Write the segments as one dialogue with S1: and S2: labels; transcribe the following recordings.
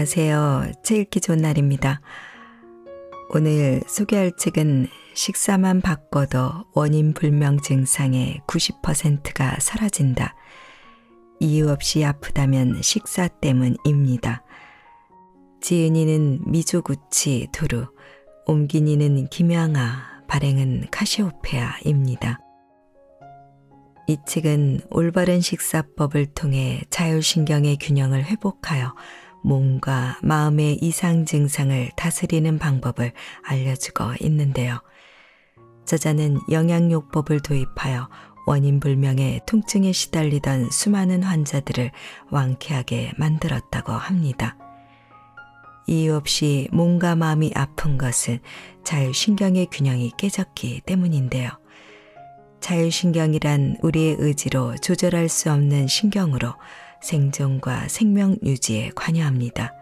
S1: 안녕하세요. 책 읽기 좋은 날입니다. 오늘 소개할 책은 식사만 바꿔도 원인 불명 증상의 90%가 사라진다. 이유 없이 아프다면 식사 때문입니다. 지은이는 미조구치 도루, 옮기니는 김양아, 발행은 카시오페아입니다. 이 책은 올바른 식사법을 통해 자율신경의 균형을 회복하여 몸과 마음의 이상 증상을 다스리는 방법을 알려주고 있는데요. 저자는 영양요법을 도입하여 원인불명의 통증에 시달리던 수많은 환자들을 완쾌하게 만들었다고 합니다. 이유 없이 몸과 마음이 아픈 것은 자율신경의 균형이 깨졌기 때문인데요. 자율신경이란 우리의 의지로 조절할 수 없는 신경으로 생존과 생명 유지에 관여합니다.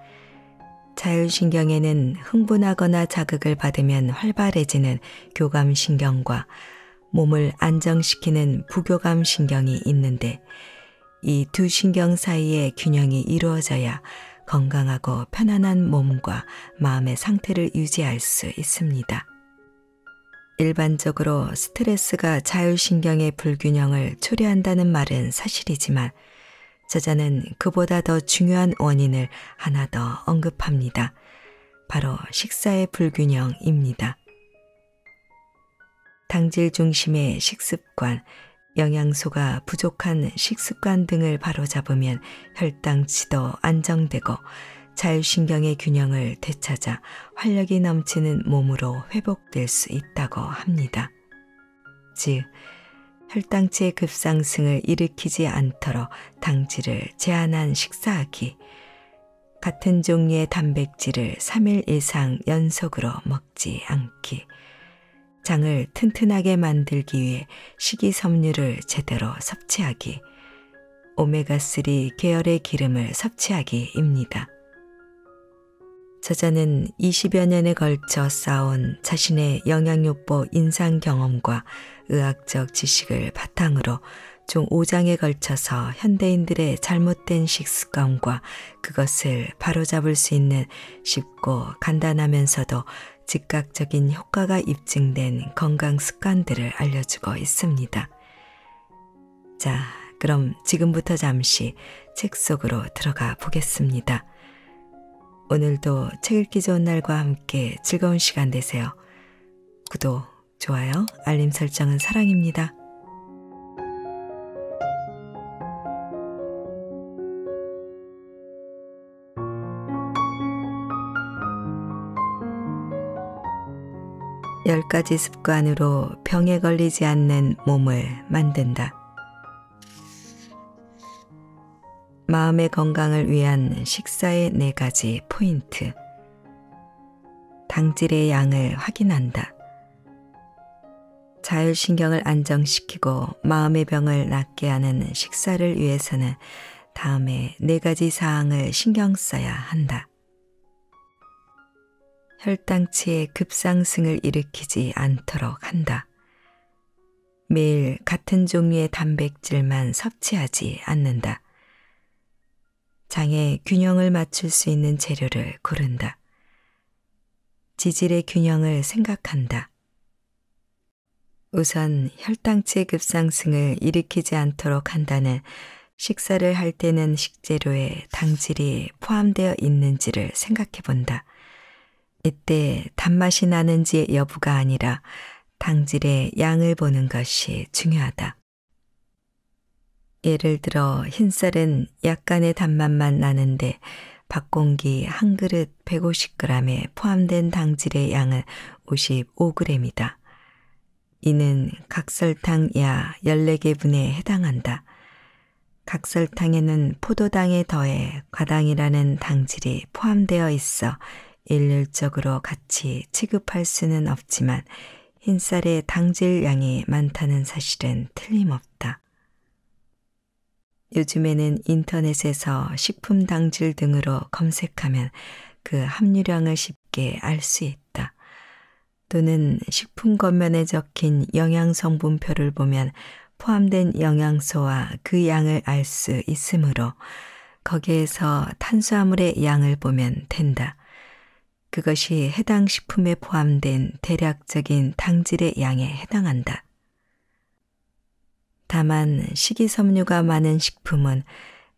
S1: 자율신경에는 흥분하거나 자극을 받으면 활발해지는 교감신경과 몸을 안정시키는 부교감신경이 있는데 이 두 신경 사이의 균형이 이루어져야 건강하고 편안한 몸과 마음의 상태를 유지할 수 있습니다. 일반적으로 스트레스가 자율신경의 불균형을 초래한다는 말은 사실이지만 저자는 그보다 더 중요한 원인을 하나 더 언급합니다. 바로 식사의 불균형입니다. 당질 중심의 식습관, 영양소가 부족한 식습관 등을 바로잡으면 혈당치도 안정되고 자율신경의 균형을 되찾아 활력이 넘치는 몸으로 회복될 수 있다고 합니다. 즉, 혈당치의 급상승을 일으키지 않도록 당질을 제한한 식사하기, 같은 종류의 단백질을 3일 이상 연속으로 먹지 않기, 장을 튼튼하게 만들기 위해 식이섬유를 제대로 섭취하기, 오메가3 계열의 기름을 섭취하기입니다. 저자는 20여 년에 걸쳐 쌓아온 자신의 영양요법 인상 경험과 의학적 지식을 바탕으로 총 5장에 걸쳐서 현대인들의 잘못된 식습관과 그것을 바로잡을 수 있는 쉽고 간단하면서도 즉각적인 효과가 입증된 건강 습관들을 알려주고 있습니다. 자, 그럼 지금부터 잠시 책 속으로 들어가 보겠습니다. 오늘도 책 읽기 좋은 날과 함께 즐거운 시간 되세요. 구독, 좋아요, 알림 설정은 사랑입니다. 1 0가지 습관으로 병에 걸리지 않는 몸을 만든다. 마음의 건강을 위한 식사의 네 가지 포인트. 당질의 양을 확인한다. 자율신경을 안정시키고 마음의 병을 낫게 하는 식사를 위해서는 다음에 네 가지 사항을 신경 써야 한다. 혈당치의 급상승을 일으키지 않도록 한다. 매일 같은 종류의 단백질만 섭취하지 않는다. 장의 균형을 맞출 수 있는 재료를 고른다. 지질의 균형을 생각한다. 우선 혈당치 급상승을 일으키지 않도록 한다는 식사를 할 때는 식재료에 당질이 포함되어 있는지를 생각해 본다. 이때 단맛이 나는지 여부가 아니라 당질의 양을 보는 것이 중요하다. 예를 들어 흰쌀은 약간의 단맛만 나는데 밥공기한 그릇 150g에 포함된 당질의 양은 55g이다. 이는 각설탕 야 14개 분에 해당한다. 각설탕에는 포도당에 더해 과당이라는 당질이 포함되어 있어 일률적으로 같이 취급할 수는 없지만 흰쌀의 당질 양이 많다는 사실은 틀림없다. 요즘에는 인터넷에서 식품 당질 등으로 검색하면 그 함유량을 쉽게 알 수 있다. 또는 식품 겉면에 적힌 영양 성분표를 보면 포함된 영양소와 그 양을 알 수 있으므로 거기에서 탄수화물의 양을 보면 된다. 그것이 해당 식품에 포함된 대략적인 당질의 양에 해당한다. 다만 식이섬유가 많은 식품은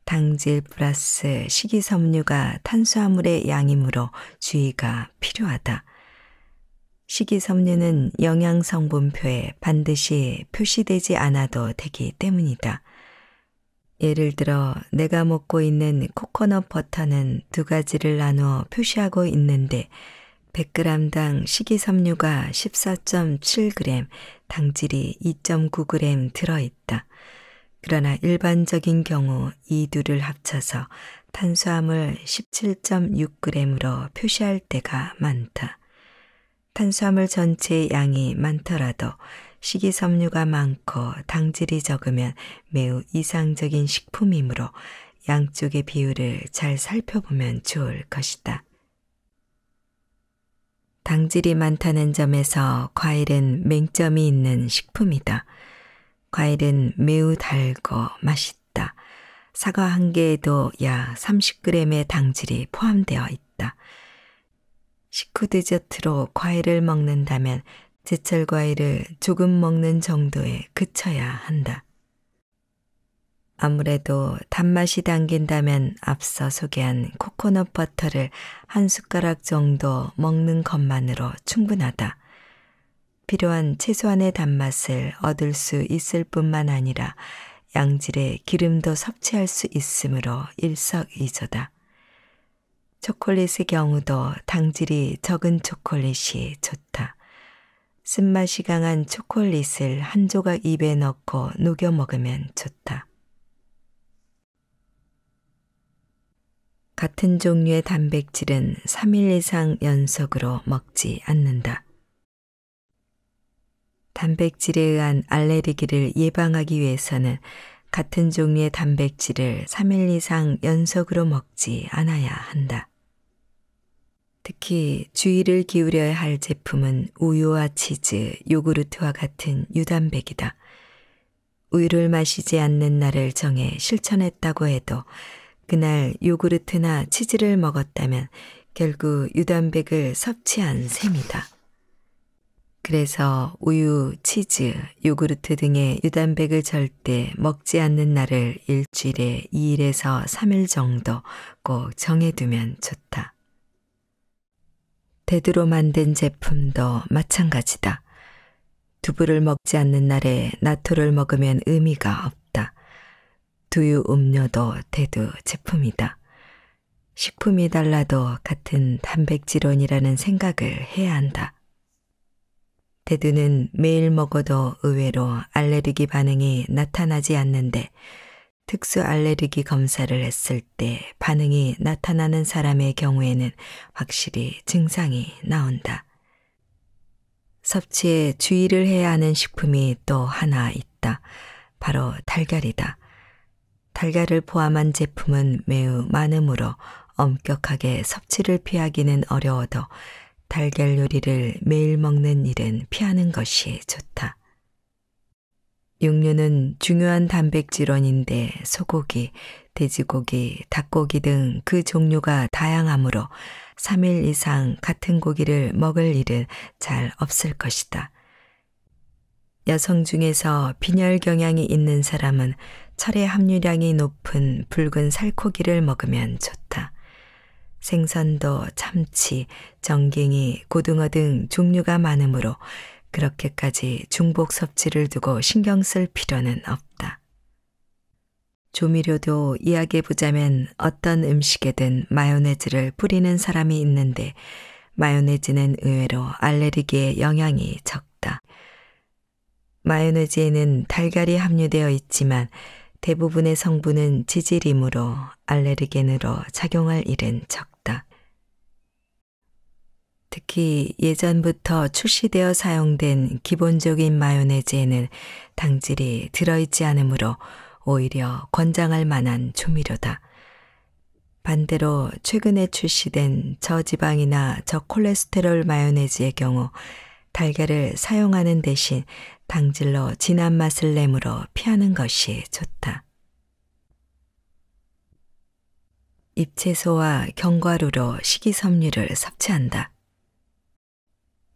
S1: 당질 플러스 식이섬유가 탄수화물의 양이므로 주의가 필요하다. 식이섬유는 영양성분표에 반드시 표시되지 않아도 되기 때문이다. 예를 들어 내가 먹고 있는 코코넛 버터는 두 가지를 나누어 표시하고 있는데 100g당 식이섬유가 14.7g, 당질이 2.9g 들어있다. 그러나 일반적인 경우 이 둘을 합쳐서 탄수화물 17.6g으로 표시할 때가 많다. 탄수화물 전체의 양이 많더라도 식이섬유가 많고 당질이 적으면 매우 이상적인 식품이므로 양쪽의 비율을 잘 살펴보면 좋을 것이다. 당질이 많다는 점에서 과일은 맹점이 있는 식품이다. 과일은 매우 달고 맛있다. 사과 한 개에도 약 30g의 당질이 포함되어 있다. 식후 디저트로 과일을 먹는다면 제철 과일을 조금 먹는 정도에 그쳐야 한다. 아무래도 단맛이 당긴다면 앞서 소개한 코코넛 버터를 한 숟가락 정도 먹는 것만으로 충분하다. 필요한 최소한의 단맛을 얻을 수 있을 뿐만 아니라 양질의 기름도 섭취할 수 있으므로 일석이조다. 초콜릿의 경우도 당질이 적은 초콜릿이 좋다. 쓴맛이 강한 초콜릿을 한 조각 입에 넣고 녹여 먹으면 좋다. 같은 종류의 단백질은 3일 이상 연속으로 먹지 않는다. 단백질에 의한 알레르기를 예방하기 위해서는 같은 종류의 단백질을 3일 이상 연속으로 먹지 않아야 한다. 특히 주의를 기울여야 할 제품은 우유와 치즈, 요구르트와 같은 유단백이다. 우유를 마시지 않는 날을 정해 실천했다고 해도 그날 요구르트나 치즈를 먹었다면 결국 유단백을 섭취한 셈이다. 그래서 우유, 치즈, 요구르트 등의 유단백을 절대 먹지 않는 날을 일주일에 2일에서 3일 정도 꼭 정해두면 좋다. 대두로 만든 제품도 마찬가지다. 두부를 먹지 않는 날에 나토를 먹으면 의미가 두유 음료도 대두 제품이다. 식품이 달라도 같은 단백질원이라는 생각을 해야 한다. 대두는 매일 먹어도 의외로 알레르기 반응이 나타나지 않는데 특수 알레르기 검사를 했을 때 반응이 나타나는 사람의 경우에는 확실히 증상이 나온다. 섭취에 주의를 해야 하는 식품이 또 하나 있다. 바로 달걀이다. 달걀을 포함한 제품은 매우 많으므로 엄격하게 섭취를 피하기는 어려워도 달걀 요리를 매일 먹는 일은 피하는 것이 좋다. 육류는 중요한 단백질원인데 소고기, 돼지고기, 닭고기 등 그 종류가 다양하므로 3일 이상 같은 고기를 먹을 일은 잘 없을 것이다. 여성 중에서 빈혈 경향이 있는 사람은 철의 함유량이 높은 붉은 살코기를 먹으면 좋다. 생선도 참치, 정갱이, 고등어 등 종류가 많으므로 그렇게까지 중복 섭취를 두고 신경 쓸 필요는 없다. 조미료도 이야기해보자면 어떤 음식에든 마요네즈를 뿌리는 사람이 있는데 마요네즈는 의외로 알레르기에 영향이 적다. 마요네즈에는 달걀이 함유되어 있지만 대부분의 성분은 지질이므로 알레르겐으로 작용할 일은 적다. 특히 예전부터 출시되어 사용된 기본적인 마요네즈에는 당질이 들어있지 않으므로 오히려 권장할 만한 조미료다. 반대로 최근에 출시된 저지방이나 저콜레스테롤 마요네즈의 경우 달걀을 사용하는 대신 당질로 진한 맛을 내므로 피하는 것이 좋다. 잎채소와 견과류로 식이섬유를 섭취한다.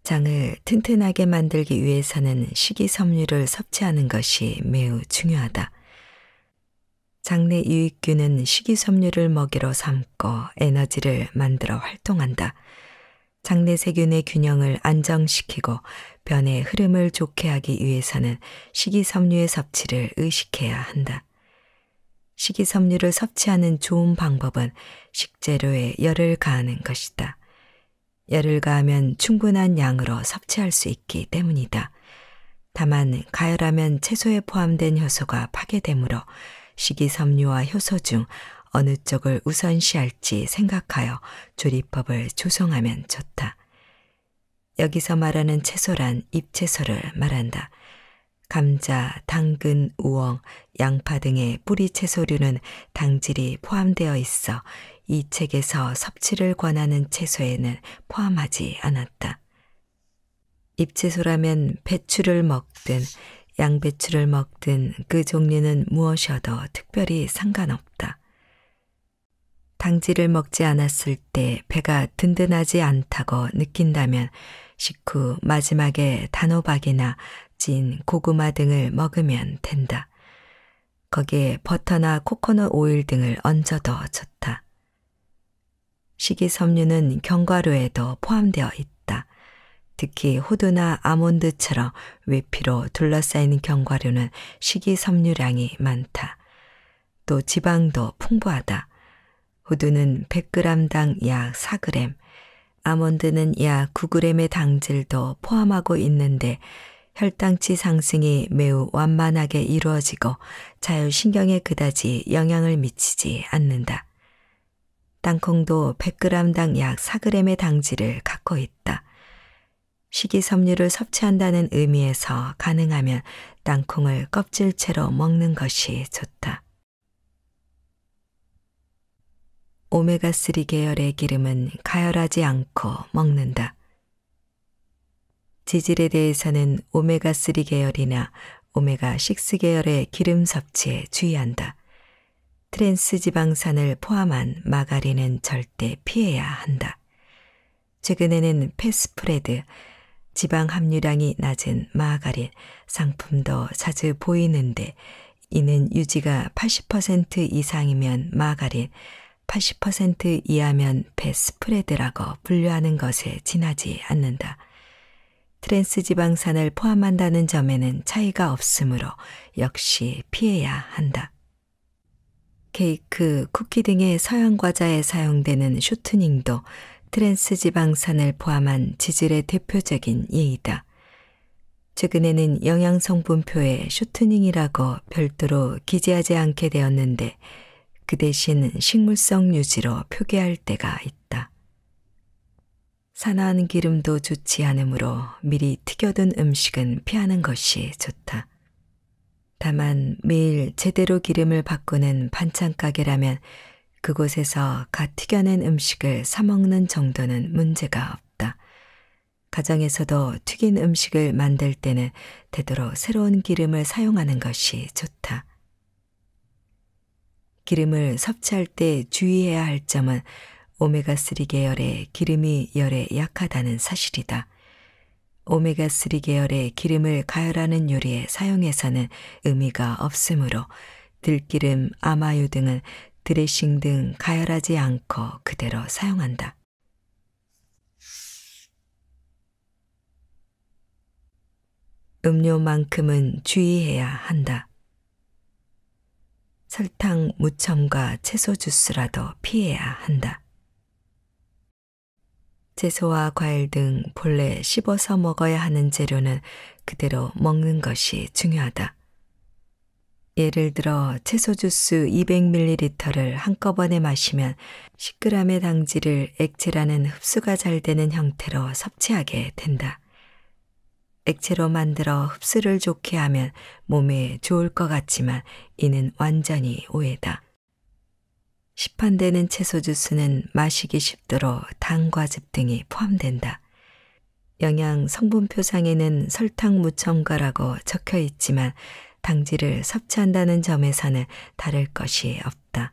S1: 장을 튼튼하게 만들기 위해서는 식이섬유를 섭취하는 것이 매우 중요하다. 장내 유익균은 식이섬유를 먹이로 삼고 에너지를 만들어 활동한다. 장내 세균의 균형을 안정시키고 변의 흐름을 좋게 하기 위해서는 식이섬유의 섭취를 의식해야 한다. 식이섬유를 섭취하는 좋은 방법은 식재료에 열을 가하는 것이다. 열을 가하면 충분한 양으로 섭취할 수 있기 때문이다. 다만 가열하면 채소에 포함된 효소가 파괴되므로 식이섬유와 효소 중 어느 쪽을 우선시할지 생각하여 조리법을 조성하면 좋다. 여기서 말하는 채소란 잎채소를 말한다. 감자, 당근, 우엉, 양파 등의 뿌리 채소류는 당질이 포함되어 있어 이 책에서 섭취를 권하는 채소에는 포함하지 않았다. 잎채소라면 배추를 먹든 양배추를 먹든 그 종류는 무엇이어도 특별히 상관없다. 당지를 먹지 않았을 때 배가 든든하지 않다고 느낀다면 식후 마지막에 단호박이나 찐 고구마 등을 먹으면 된다. 거기에 버터나 코코넛 오일 등을 얹어도 좋다. 식이섬유는 견과류에도 포함되어 있다. 특히 호두나 아몬드처럼 외피로 둘러싸인 견과류는 식이섬유량이 많다. 또 지방도 풍부하다. 호두는 100g당 약 4g, 아몬드는 약 9g의 당질도 포함하고 있는데 혈당치 상승이 매우 완만하게 이루어지고 자율신경에 그다지 영향을 미치지 않는다. 땅콩도 100g당 약 4g의 당질을 갖고 있다. 식이섬유를 섭취한다는 의미에서 가능하면 땅콩을 껍질채로 먹는 것이 좋다. 오메가3 계열의 기름은 가열하지 않고 먹는다. 지질에 대해서는 오메가3 계열이나 오메가6 계열의 기름 섭취에 주의한다. 트랜스 지방산을 포함한 마가린은 절대 피해야 한다. 최근에는 패스프레드, 지방 함유량이 낮은 마가린 상품도 자주 보이는데 이는 유지가 80% 이상이면 마가린, 80% 이하면 배스프레드라고 분류하는 것에 지나지 않는다. 트랜스 지방산을 포함한다는 점에는 차이가 없으므로 역시 피해야 한다. 케이크, 쿠키 등의 서양 과자에 사용되는 슈트닝도 트랜스 지방산을 포함한 지질의 대표적인 예이다. 최근에는 영양성분표에 슈트닝이라고 별도로 기재하지 않게 되었는데 그 대신 식물성 유지로 표기할 때가 있다. 산화한 기름도 좋지 않으므로 미리 튀겨둔 음식은 피하는 것이 좋다. 다만 매일 제대로 기름을 바꾸는 반찬 가게라면 그곳에서 갓 튀겨낸 음식을 사먹는 정도는 문제가 없다. 가정에서도 튀긴 음식을 만들 때는 되도록 새로운 기름을 사용하는 것이 좋다. 기름을 섭취할 때 주의해야 할 점은 오메가3 계열의 기름이 열에 약하다는 사실이다. 오메가3 계열의 기름을 가열하는 요리에 사용해서는 의미가 없으므로 들기름, 아마유 등은 드레싱 등 가열하지 않고 그대로 사용한다. 음료만큼은 주의해야 한다. 설탕 무첨과 채소 주스라도 피해야 한다. 채소와 과일 등 본래 씹어서 먹어야 하는 재료는 그대로 먹는 것이 중요하다. 예를 들어 채소 주스 200ml를 한꺼번에 마시면 10g의 당질을 액체라는 흡수가 잘 되는 형태로 섭취하게 된다. 액체로 만들어 흡수를 좋게 하면 몸에 좋을 것 같지만 이는 완전히 오해다. 시판되는 채소 주스는 마시기 쉽도록 당과 즙 등이 포함된다. 영양 성분 표상에는 설탕 무첨가라고 적혀 있지만 당질을 섭취한다는 점에서는 다를 것이 없다.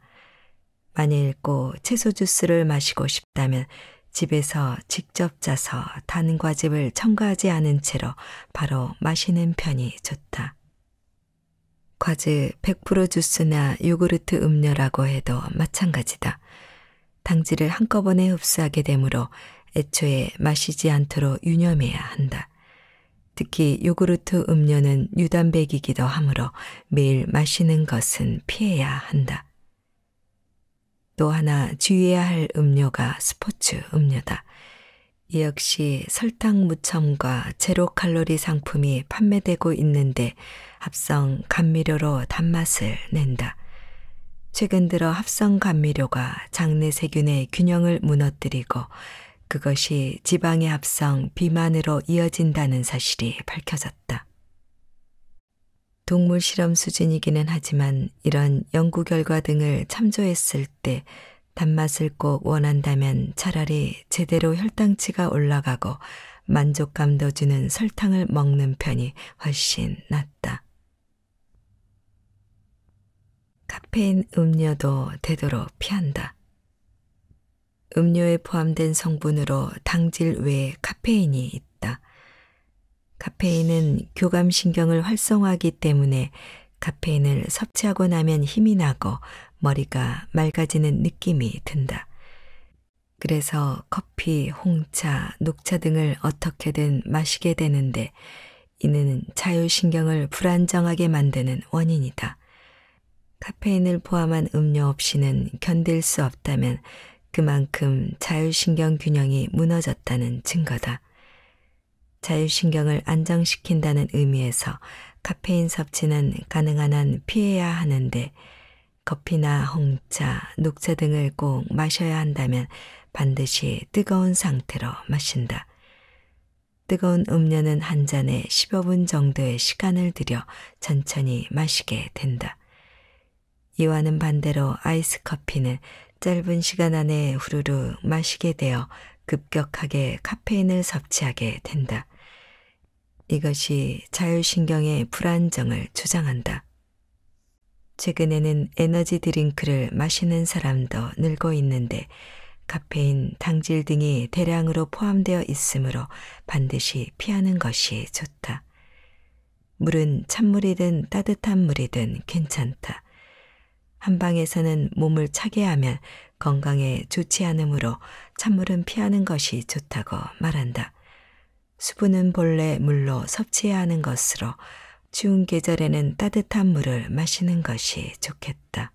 S1: 만일 꼭 채소 주스를 마시고 싶다면 집에서 직접 짜서 단 과즙을 첨가하지 않은 채로 바로 마시는 편이 좋다. 과즙 100% 주스나 요구르트 음료라고 해도 마찬가지다. 당질을 한꺼번에 흡수하게 되므로 애초에 마시지 않도록 유념해야 한다. 특히 요구르트 음료는 유단백이기도 하므로 매일 마시는 것은 피해야 한다. 또 하나 주의해야 할 음료가 스포츠 음료다. 이 역시 설탕 무첨과 제로 칼로리 상품이 판매되고 있는데 합성 감미료로 단맛을 낸다. 최근 들어 합성 감미료가 장내 세균의 균형을 무너뜨리고 그것이 지방의 합성 비만으로 이어진다는 사실이 밝혀졌다. 동물 실험 수준이기는 하지만 이런 연구 결과 등을 참조했을 때 단맛을 꼭 원한다면 차라리 제대로 혈당치가 올라가고 만족감도 주는 설탕을 먹는 편이 훨씬 낫다. 카페인 음료도 되도록 피한다. 음료에 포함된 성분으로 당질 외에 카페인이 카페인은 교감신경을 활성화하기 때문에 카페인을 섭취하고 나면 힘이 나고 머리가 맑아지는 느낌이 든다. 그래서 커피, 홍차, 녹차 등을 어떻게든 마시게 되는데 이는 자율신경을 불안정하게 만드는 원인이다. 카페인을 포함한 음료 없이는 견딜 수 없다면 그만큼 자율신경 균형이 무너졌다는 증거다. 자율신경을 안정시킨다는 의미에서 카페인 섭취는 가능한 한 피해야 하는데 커피나 홍차, 녹차 등을 꼭 마셔야 한다면 반드시 뜨거운 상태로 마신다. 뜨거운 음료는 한 잔에 15분 정도의 시간을 들여 천천히 마시게 된다. 이와는 반대로 아이스 커피는 짧은 시간 안에 후루룩 마시게 되어 급격하게 카페인을 섭취하게 된다. 이것이 자율신경의 불안정을 조장한다. 최근에는 에너지 드링크를 마시는 사람도 늘고 있는데 카페인, 당질 등이 대량으로 포함되어 있으므로 반드시 피하는 것이 좋다. 물은 찬물이든 따뜻한 물이든 괜찮다. 한방에서는 몸을 차게 하면 건강에 좋지 않으므로 찬물은 피하는 것이 좋다고 말한다. 수분은 본래 물로 섭취해야 하는 것으로 추운 계절에는 따뜻한 물을 마시는 것이 좋겠다.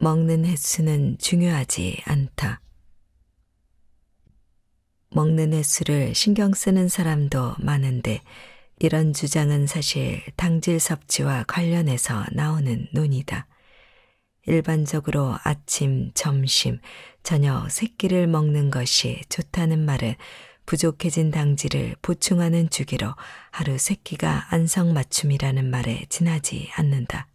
S1: 먹는 횟수는 중요하지 않다. 먹는 횟수를 신경 쓰는 사람도 많은데 이런 주장은 사실 당질 섭취와 관련해서 나오는 논의다. 일반적으로 아침, 점심, 저녁 새끼를 먹는 것이 좋다는 말은 부족해진 당질을 보충하는 주기로 하루 세끼가 안성맞춤이라는 말에 지나지 않는다.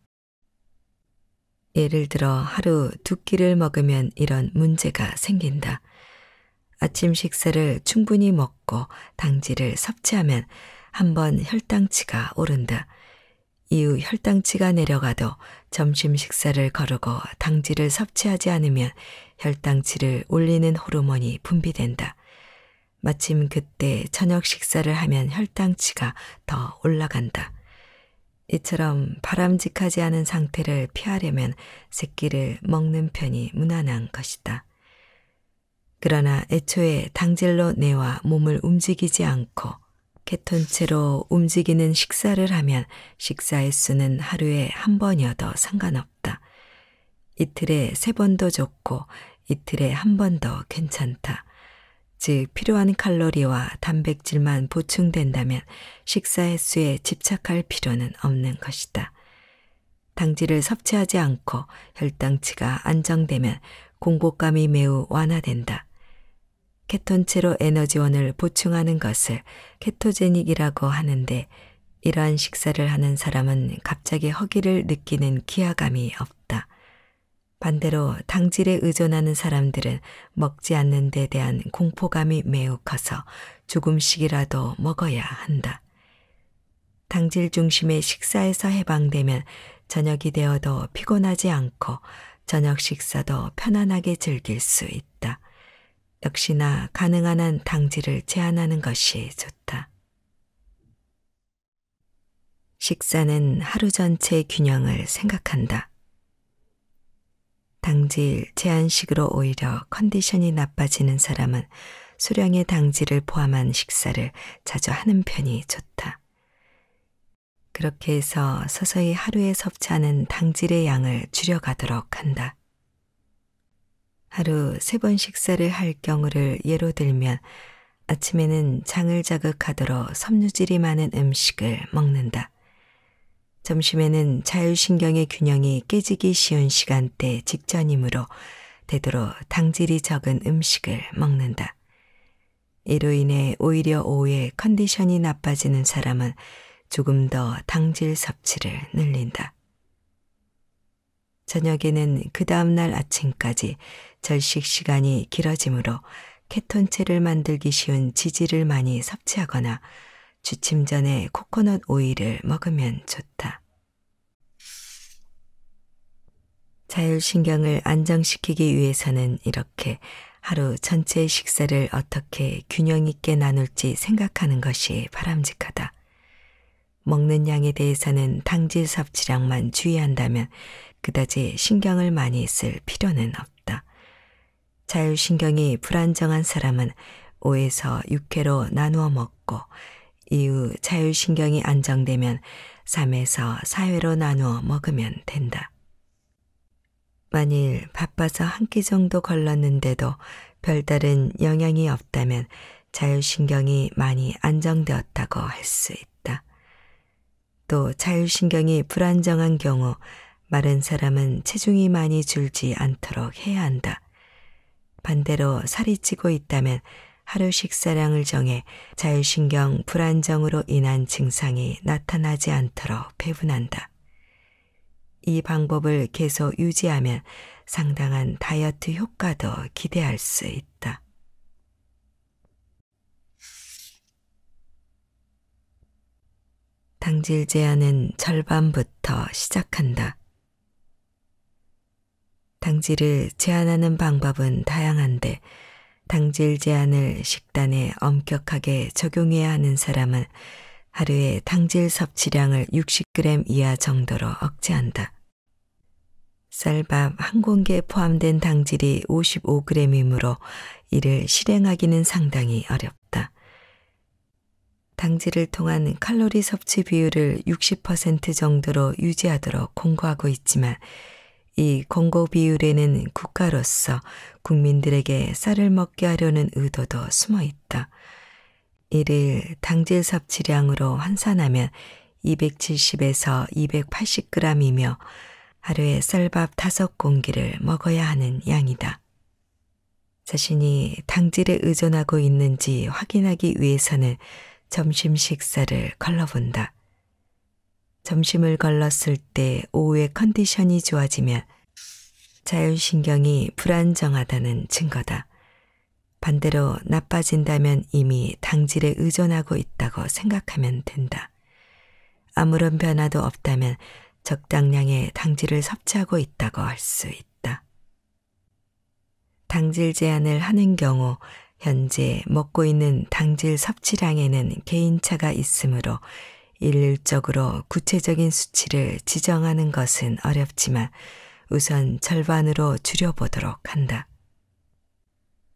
S1: 예를 들어 하루 두 끼를 먹으면 이런 문제가 생긴다. 아침 식사를 충분히 먹고 당질을 섭취하면 한번 혈당치가 오른다. 이후 혈당치가 내려가도 점심 식사를 거르고 당질을 섭취하지 않으면 혈당치를 올리는 호르몬이 분비된다. 마침 그때 저녁 식사를 하면 혈당치가 더 올라간다. 이처럼 바람직하지 않은 상태를 피하려면 새끼를 먹는 편이 무난한 것이다. 그러나 애초에 당질로 내와 몸을 움직이지 않고 개턴 채로 움직이는 식사를 하면 식사의 수는 하루에 한 번이어도 상관없다. 이틀에 세 번도 좋고 이틀에 한 번 더 괜찮다. 즉 필요한 칼로리와 단백질만 보충된다면 식사 횟수에 집착할 필요는 없는 것이다. 당질을 섭취하지 않고 혈당치가 안정되면 공복감이 매우 완화된다. 케톤체로 에너지원을 보충하는 것을 케토제닉이라고 하는데 이러한 식사를 하는 사람은 갑자기 허기를 느끼는 기아감이 없다. 반대로 당질에 의존하는 사람들은 먹지 않는 데 대한 공포감이 매우 커서 조금씩이라도 먹어야 한다. 당질 중심의 식사에서 해방되면 저녁이 되어도 피곤하지 않고 저녁 식사도 편안하게 즐길 수 있다. 역시나 가능한 한 당질을 제한하는 것이 좋다. 식사는 하루 전체 균형을 생각한다. 당질 제한식으로 오히려 컨디션이 나빠지는 사람은 수량의 당질을 포함한 식사를 자주 하는 편이 좋다. 그렇게 해서 서서히 하루에 섭취하는 당질의 양을 줄여가도록 한다. 하루 세 번 식사를 할 경우를 예로 들면 아침에는 장을 자극하도록 섬유질이 많은 음식을 먹는다. 점심에는 자율신경의 균형이 깨지기 쉬운 시간대 직전이므로 되도록 당질이 적은 음식을 먹는다. 이로 인해 오히려 오후에 컨디션이 나빠지는 사람은 조금 더 당질 섭취를 늘린다. 저녁에는 그 다음날 아침까지 절식 시간이 길어지므로 케톤체를 만들기 쉬운 지지를 많이 섭취하거나 주침 전에 코코넛 오일을 먹으면 좋다. 자율신경을 안정시키기 위해서는 이렇게 하루 전체 식사를 어떻게 균형 있게 나눌지 생각하는 것이 바람직하다. 먹는 양에 대해서는 당질 섭취량만 주의한다면 그다지 신경을 많이 쓸 필요는 없다. 자율신경이 불안정한 사람은 5에서 6회로 나누어 먹고 이후 자율신경이 안정되면 3에서 4회로 나누어 먹으면 된다. 만일 바빠서 한 끼 정도 걸렀는데도 별다른 영향이 없다면 자율신경이 많이 안정되었다고 할 수 있다. 또 자율신경이 불안정한 경우 마른 사람은 체중이 많이 줄지 않도록 해야 한다. 반대로 살이 찌고 있다면 하루 식사량을 정해 자율신경 불안정으로 인한 증상이 나타나지 않도록 배분한다. 이 방법을 계속 유지하면 상당한 다이어트 효과도 기대할 수 있다. 당질 제한은 절반부터 시작한다. 당질을 제한하는 방법은 다양한데 당질 제한을 식단에 엄격하게 적용해야 하는 사람은 하루에 당질 섭취량을 60g 이하 정도로 억제한다. 쌀밥 한 공기에 포함된 당질이 55g이므로 이를 실행하기는 상당히 어렵다. 당질을 통한 칼로리 섭취 비율을 60% 정도로 유지하도록 공고하고 있지만 이공고 비율에는 국가로서 국민들에게 쌀을 먹게 하려는 의도도 숨어 있다. 이를 당질 섭취량으로 환산하면 270에서 280g이며 하루에 쌀밥 5공기를 먹어야 하는 양이다. 자신이 당질에 의존하고 있는지 확인하기 위해서는 점심 식사를 걸러본다. 점심을 걸렀을 때 오후에 컨디션이 좋아지면 자율신경이 불안정하다는 증거다. 반대로 나빠진다면 이미 당질에 의존하고 있다고 생각하면 된다. 아무런 변화도 없다면 적당량의 당질을 섭취하고 있다고 할 수 있다. 당질 제한을 하는 경우 현재 먹고 있는 당질 섭취량에는 개인차가 있으므로 일률적으로 구체적인 수치를 지정하는 것은 어렵지만 우선 절반으로 줄여보도록 한다.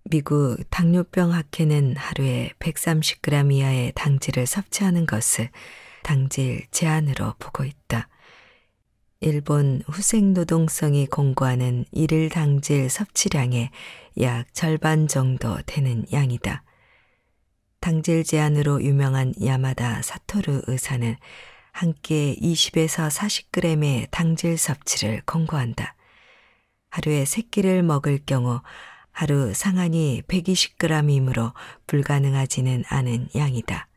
S1: 미국 당뇨병 학회는 하루에 130g 이하의 당질을 섭취하는 것을 당질 제한으로 보고 있다. 일본 후생노동성이 공고하는 일일 당질 섭취량의 약 절반 정도 되는 양이다. 당질 제한으로 유명한 야마다 사토루 의사는 한께 20에서 40g의 당질 섭취를 권고한다. 하루에 3끼를 먹을 경우 하루 상한이 120g이므로 불가능하지는 않은 양이다.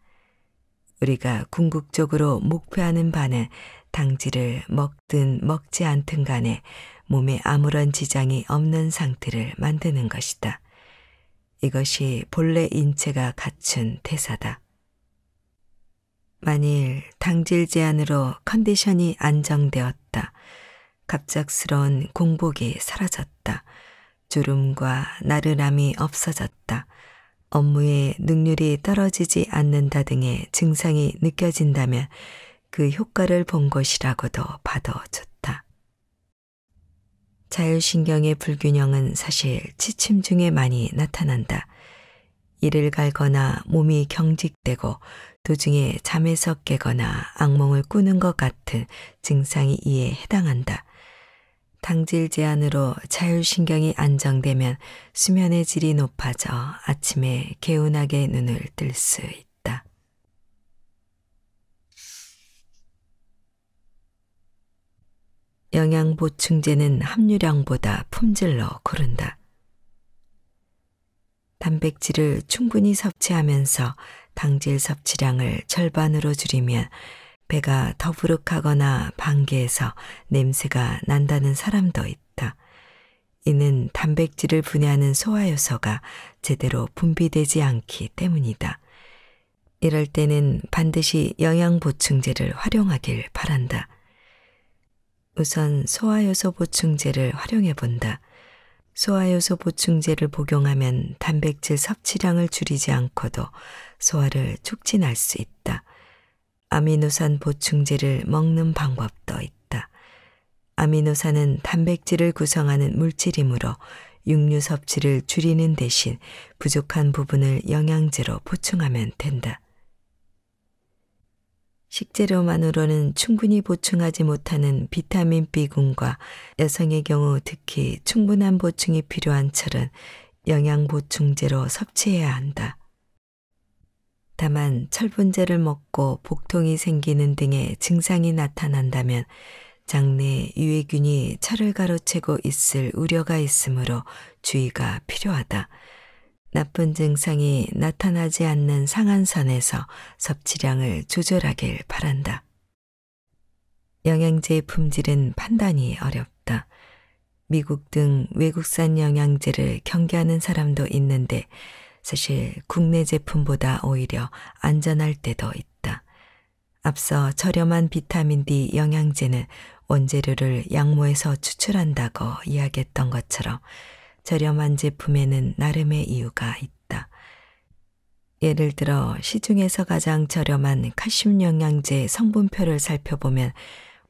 S1: 우리가 궁극적으로 목표하는 바는 당질을 먹든 먹지 않든 간에 몸에 아무런 지장이 없는 상태를 만드는 것이다. 이것이 본래 인체가 갖춘 대사다. 만일 당질 제한으로 컨디션이 안정되었다. 갑작스러운 공복이 사라졌다. 주름과 나른함이 없어졌다. 업무의 능률이 떨어지지 않는다 등의 증상이 느껴진다면 그 효과를 본 것이라고도 봐도 좋다. 자율신경의 불균형은 사실 취침 중에 많이 나타난다. 이를 갈거나 몸이 경직되고 도중에 잠에서 깨거나 악몽을 꾸는 것 같은 증상이 이에 해당한다. 당질 제한으로 자율신경이 안정되면 수면의 질이 높아져 아침에 개운하게 눈을 뜰 수 있다. 영양보충제는 함유량보다 품질로 고른다. 단백질을 충분히 섭취하면서 당질 섭취량을 절반으로 줄이면 배가 더부룩하거나 반개해서 냄새가 난다는 사람도 있다. 이는 단백질을 분해하는 소화효소가 제대로 분비되지 않기 때문이다. 이럴 때는 반드시 영양보충제를 활용하길 바란다. 우선 소화효소 보충제를 활용해 본다. 소화효소 보충제를 복용하면 단백질 섭취량을 줄이지 않고도 소화를 촉진할 수 있다. 아미노산 보충제를 먹는 방법도 있다. 아미노산은 단백질을 구성하는 물질이므로 육류 섭취를 줄이는 대신 부족한 부분을 영양제로 보충하면 된다. 식재료만으로는 충분히 보충하지 못하는 비타민 B군과 여성의 경우 특히 충분한 보충이 필요한 철은 영양보충제로 섭취해야 한다. 다만 철분제를 먹고 복통이 생기는 등의 증상이 나타난다면 장내 유해균이 철을 가로채고 있을 우려가 있으므로 주의가 필요하다. 나쁜 증상이 나타나지 않는 상한선에서 섭취량을 조절하길 바란다. 영양제의 품질은 판단이 어렵다. 미국 등 외국산 영양제를 경계하는 사람도 있는데 사실 국내 제품보다 오히려 안전할 때도 있다. 앞서 저렴한 비타민 D 영양제는 원재료를 양모에서 추출한다고 이야기했던 것처럼 저렴한 제품에는 나름의 이유가 있다. 예를 들어 시중에서 가장 저렴한 칼슘 영양제 성분표를 살펴보면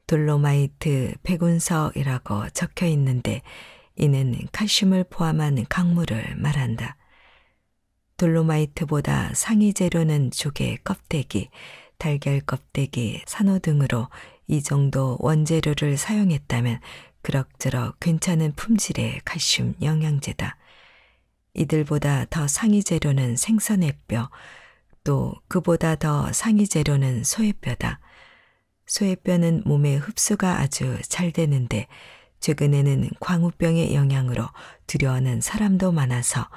S1: 돌로마이트 백운석이라고 적혀 있는데 이는 칼슘을 포함한 강물을 말한다. 돌로마이트보다 상위 재료는 조개 껍데기, 달걀 껍데기, 산호 등으로 이 정도 원재료를 사용했다면 그럭저럭 괜찮은 품질의 칼슘 영양제다. 이들보다 더 상위 재료는 생선의 뼈, 또 그보다 더 상위 재료는 소의 뼈다. 소의 뼈는 몸에 흡수가 아주 잘 되는데 최근에는 광우병의 영향으로 두려워하는 사람도 많아서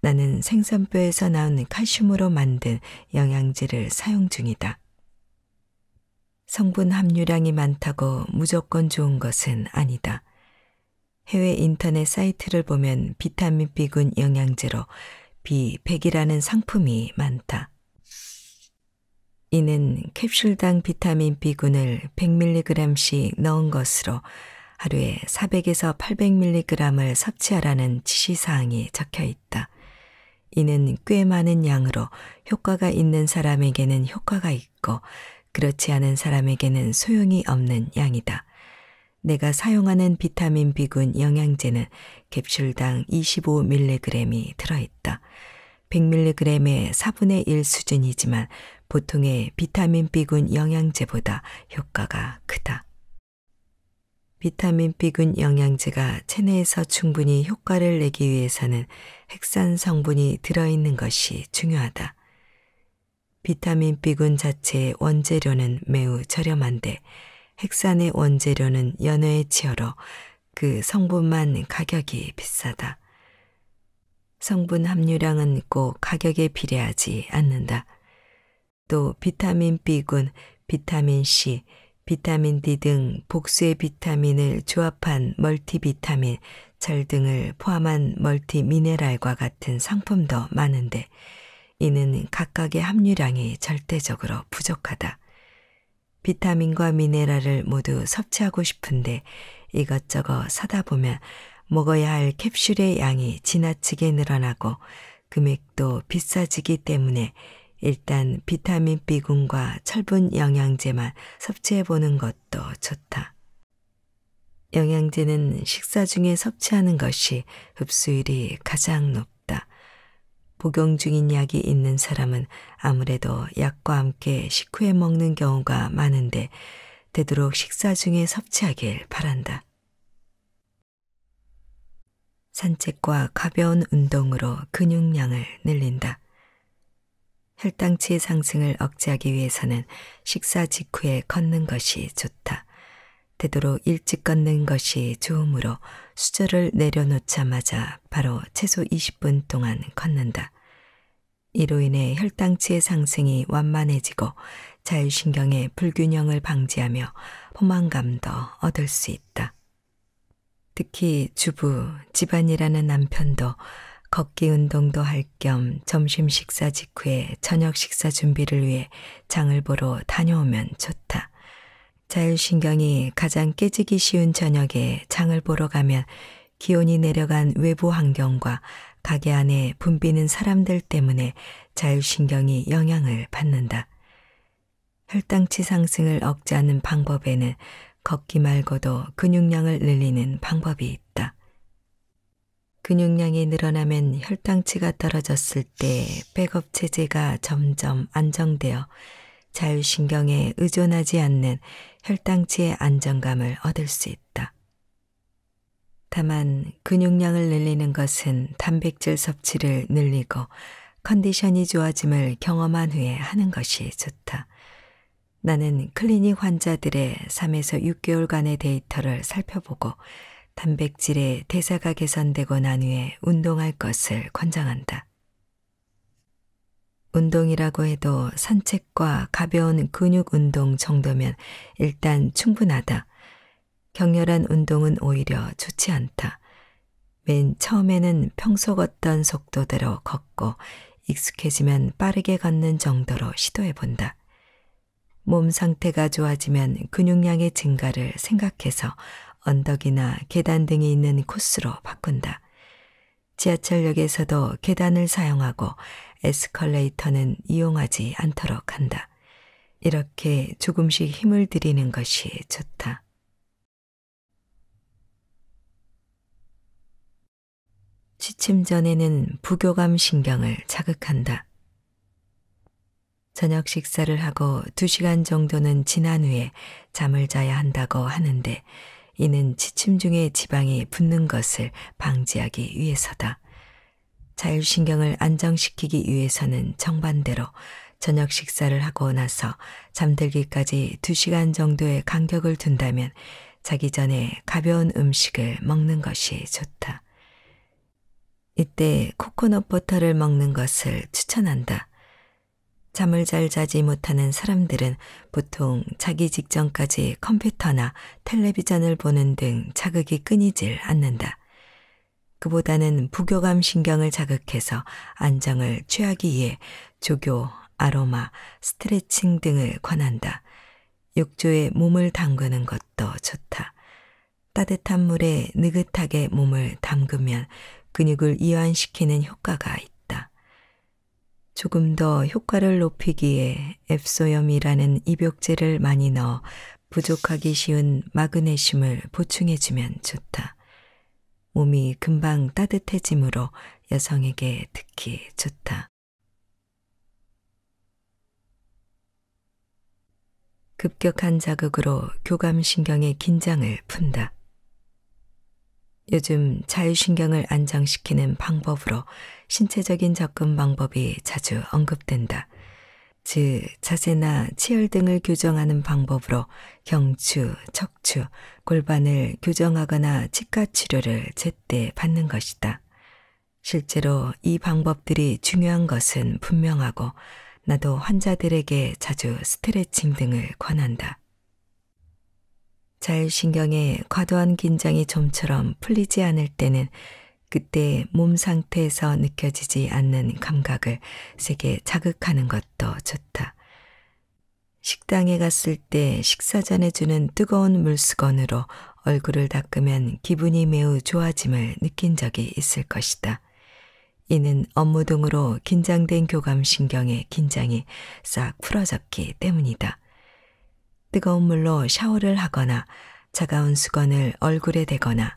S1: 나는 생선뼈에서 나온 칼슘으로 만든 영양제를 사용 중이다. 성분 함유량이 많다고 무조건 좋은 것은 아니다. 해외 인터넷 사이트를 보면 비타민 B군 영양제로 B100이라는 상품이 많다. 이는 캡슐당 비타민 B군을 100mg씩 넣은 것으로 하루에 400에서 800mg을 섭취하라는 지시사항이 적혀 있다. 이는 꽤 많은 양으로 효과가 있는 사람에게는 효과가 있고 그렇지 않은 사람에게는 소용이 없는 양이다. 내가 사용하는 비타민 B군 영양제는 캡슐당 25mg이 들어있다. 100mg의 4분의 1 수준이지만 보통의 비타민 B군 영양제보다 효과가 크다. 비타민 B군 영양제가 체내에서 충분히 효과를 내기 위해서는 핵산 성분이 들어있는 것이 중요하다. 비타민 B군 자체의 원재료는 매우 저렴한데 핵산의 원재료는 연회에 치열어 그 성분만 가격이 비싸다. 성분 함유량은 꼭 가격에 비례하지 않는다. 또 비타민 B군, 비타민 C, 비타민 D 등 복수의 비타민을 조합한 멀티비타민, 절 등을 포함한 멀티미네랄과 같은 상품도 많은데 이는 각각의 함유량이 절대적으로 부족하다. 비타민과 미네랄을 모두 섭취하고 싶은데 이것저것 사다 보면 먹어야 할 캡슐의 양이 지나치게 늘어나고 금액도 비싸지기 때문에 일단 비타민 B군과 철분 영양제만 섭취해 보는 것도 좋다. 영양제는 식사 중에 섭취하는 것이 흡수율이 가장 높다. 복용 중인 약이 있는 사람은 아무래도 약과 함께 식후에 먹는 경우가 많은데 되도록 식사 중에 섭취하길 바란다. 산책과 가벼운 운동으로 근육량을 늘린다. 혈당치 상승을 억제하기 위해서는 식사 직후에 걷는 것이 좋다. 되도록 일찍 걷는 것이 좋으므로 수저를 내려놓자마자 바로 최소 20분 동안 걷는다. 이로 인해 혈당치의 상승이 완만해지고 자율신경의 불균형을 방지하며 포만감도 얻을 수 있다. 특히 주부, 집안이라는 남편도 걷기 운동도 할 겸 점심 식사 직후에 저녁 식사 준비를 위해 장을 보러 다녀오면 좋다. 자율신경이 가장 깨지기 쉬운 저녁에 장을 보러 가면 기온이 내려간 외부 환경과 가게 안에 붐비는 사람들 때문에 자율신경이 영향을 받는다. 혈당치 상승을 억제하는 방법에는 걷기 말고도 근육량을 늘리는 방법이 있다. 근육량이 늘어나면 혈당치가 떨어졌을 때 백업 체제가 점점 안정되어 자율신경에 의존하지 않는 혈당치의 안정감을 얻을 수 있다. 다만 근육량을 늘리는 것은 단백질 섭취를 늘리고 컨디션이 좋아짐을 경험한 후에 하는 것이 좋다. 나는 클리닉 환자들의 3에서 6개월간의 데이터를 살펴보고 단백질의 대사가 개선되고 난 후에 운동할 것을 권장한다. 운동이라고 해도 산책과 가벼운 근육 운동 정도면 일단 충분하다. 격렬한 운동은 오히려 좋지 않다. 맨 처음에는 평소 걷던 속도대로 걷고 익숙해지면 빠르게 걷는 정도로 시도해 본다. 몸 상태가 좋아지면 근육량의 증가를 생각해서 언덕이나 계단 등이 있는 코스로 바꾼다. 지하철역에서도 계단을 사용하고 에스컬레이터는 이용하지 않도록 한다. 이렇게 조금씩 힘을 들이는 것이 좋다. 취침 전에는 부교감 신경을 자극한다. 저녁 식사를 하고 2시간 정도는 지난 후에 잠을 자야 한다고 하는데 이는 취침 중에 지방이 붙는 것을 방지하기 위해서다. 자율신경을 안정시키기 위해서는 정반대로 저녁 식사를 하고 나서 잠들기까지 2시간 정도의 간격을 둔다면 자기 전에 가벼운 음식을 먹는 것이 좋다. 이때 코코넛 버터를 먹는 것을 추천한다. 잠을 잘 자지 못하는 사람들은 보통 자기 직전까지 컴퓨터나 텔레비전을 보는 등 자극이 끊이질 않는다. 그보다는 부교감 신경을 자극해서 안정을 취하기 위해 조교, 아로마, 스트레칭 등을 권한다. 욕조에 몸을 담그는 것도 좋다. 따뜻한 물에 느긋하게 몸을 담그면 근육을 이완시키는 효과가 있다. 조금 더 효과를 높이기에 앱소염이라는 입욕제를 많이 넣어 부족하기 쉬운 마그네슘을 보충해주면 좋다. 몸이 금방 따뜻해지므로 여성에게 특히 좋다. 급격한 자극으로 교감신경의 긴장을 푼다. 요즘 자율신경을 안정시키는 방법으로 신체적인 접근 방법이 자주 언급된다. 즉, 자세나 치열 등을 교정하는 방법으로 경추, 척추, 골반을 교정하거나 치과 치료를 제때 받는 것이다. 실제로 이 방법들이 중요한 것은 분명하고 나도 환자들에게 자주 스트레칭 등을 권한다. 자율신경에 과도한 긴장이 좀처럼 풀리지 않을 때는 그때 몸 상태에서 느껴지지 않는 감각을 세게 자극하는 것도 좋다. 식당에 갔을 때 식사 전에 주는 뜨거운 물수건으로 얼굴을 닦으면 기분이 매우 좋아짐을 느낀 적이 있을 것이다. 이는 업무 등으로 긴장된 교감신경의 긴장이 싹 풀어졌기 때문이다. 뜨거운 물로 샤워를 하거나 차가운 수건을 얼굴에 대거나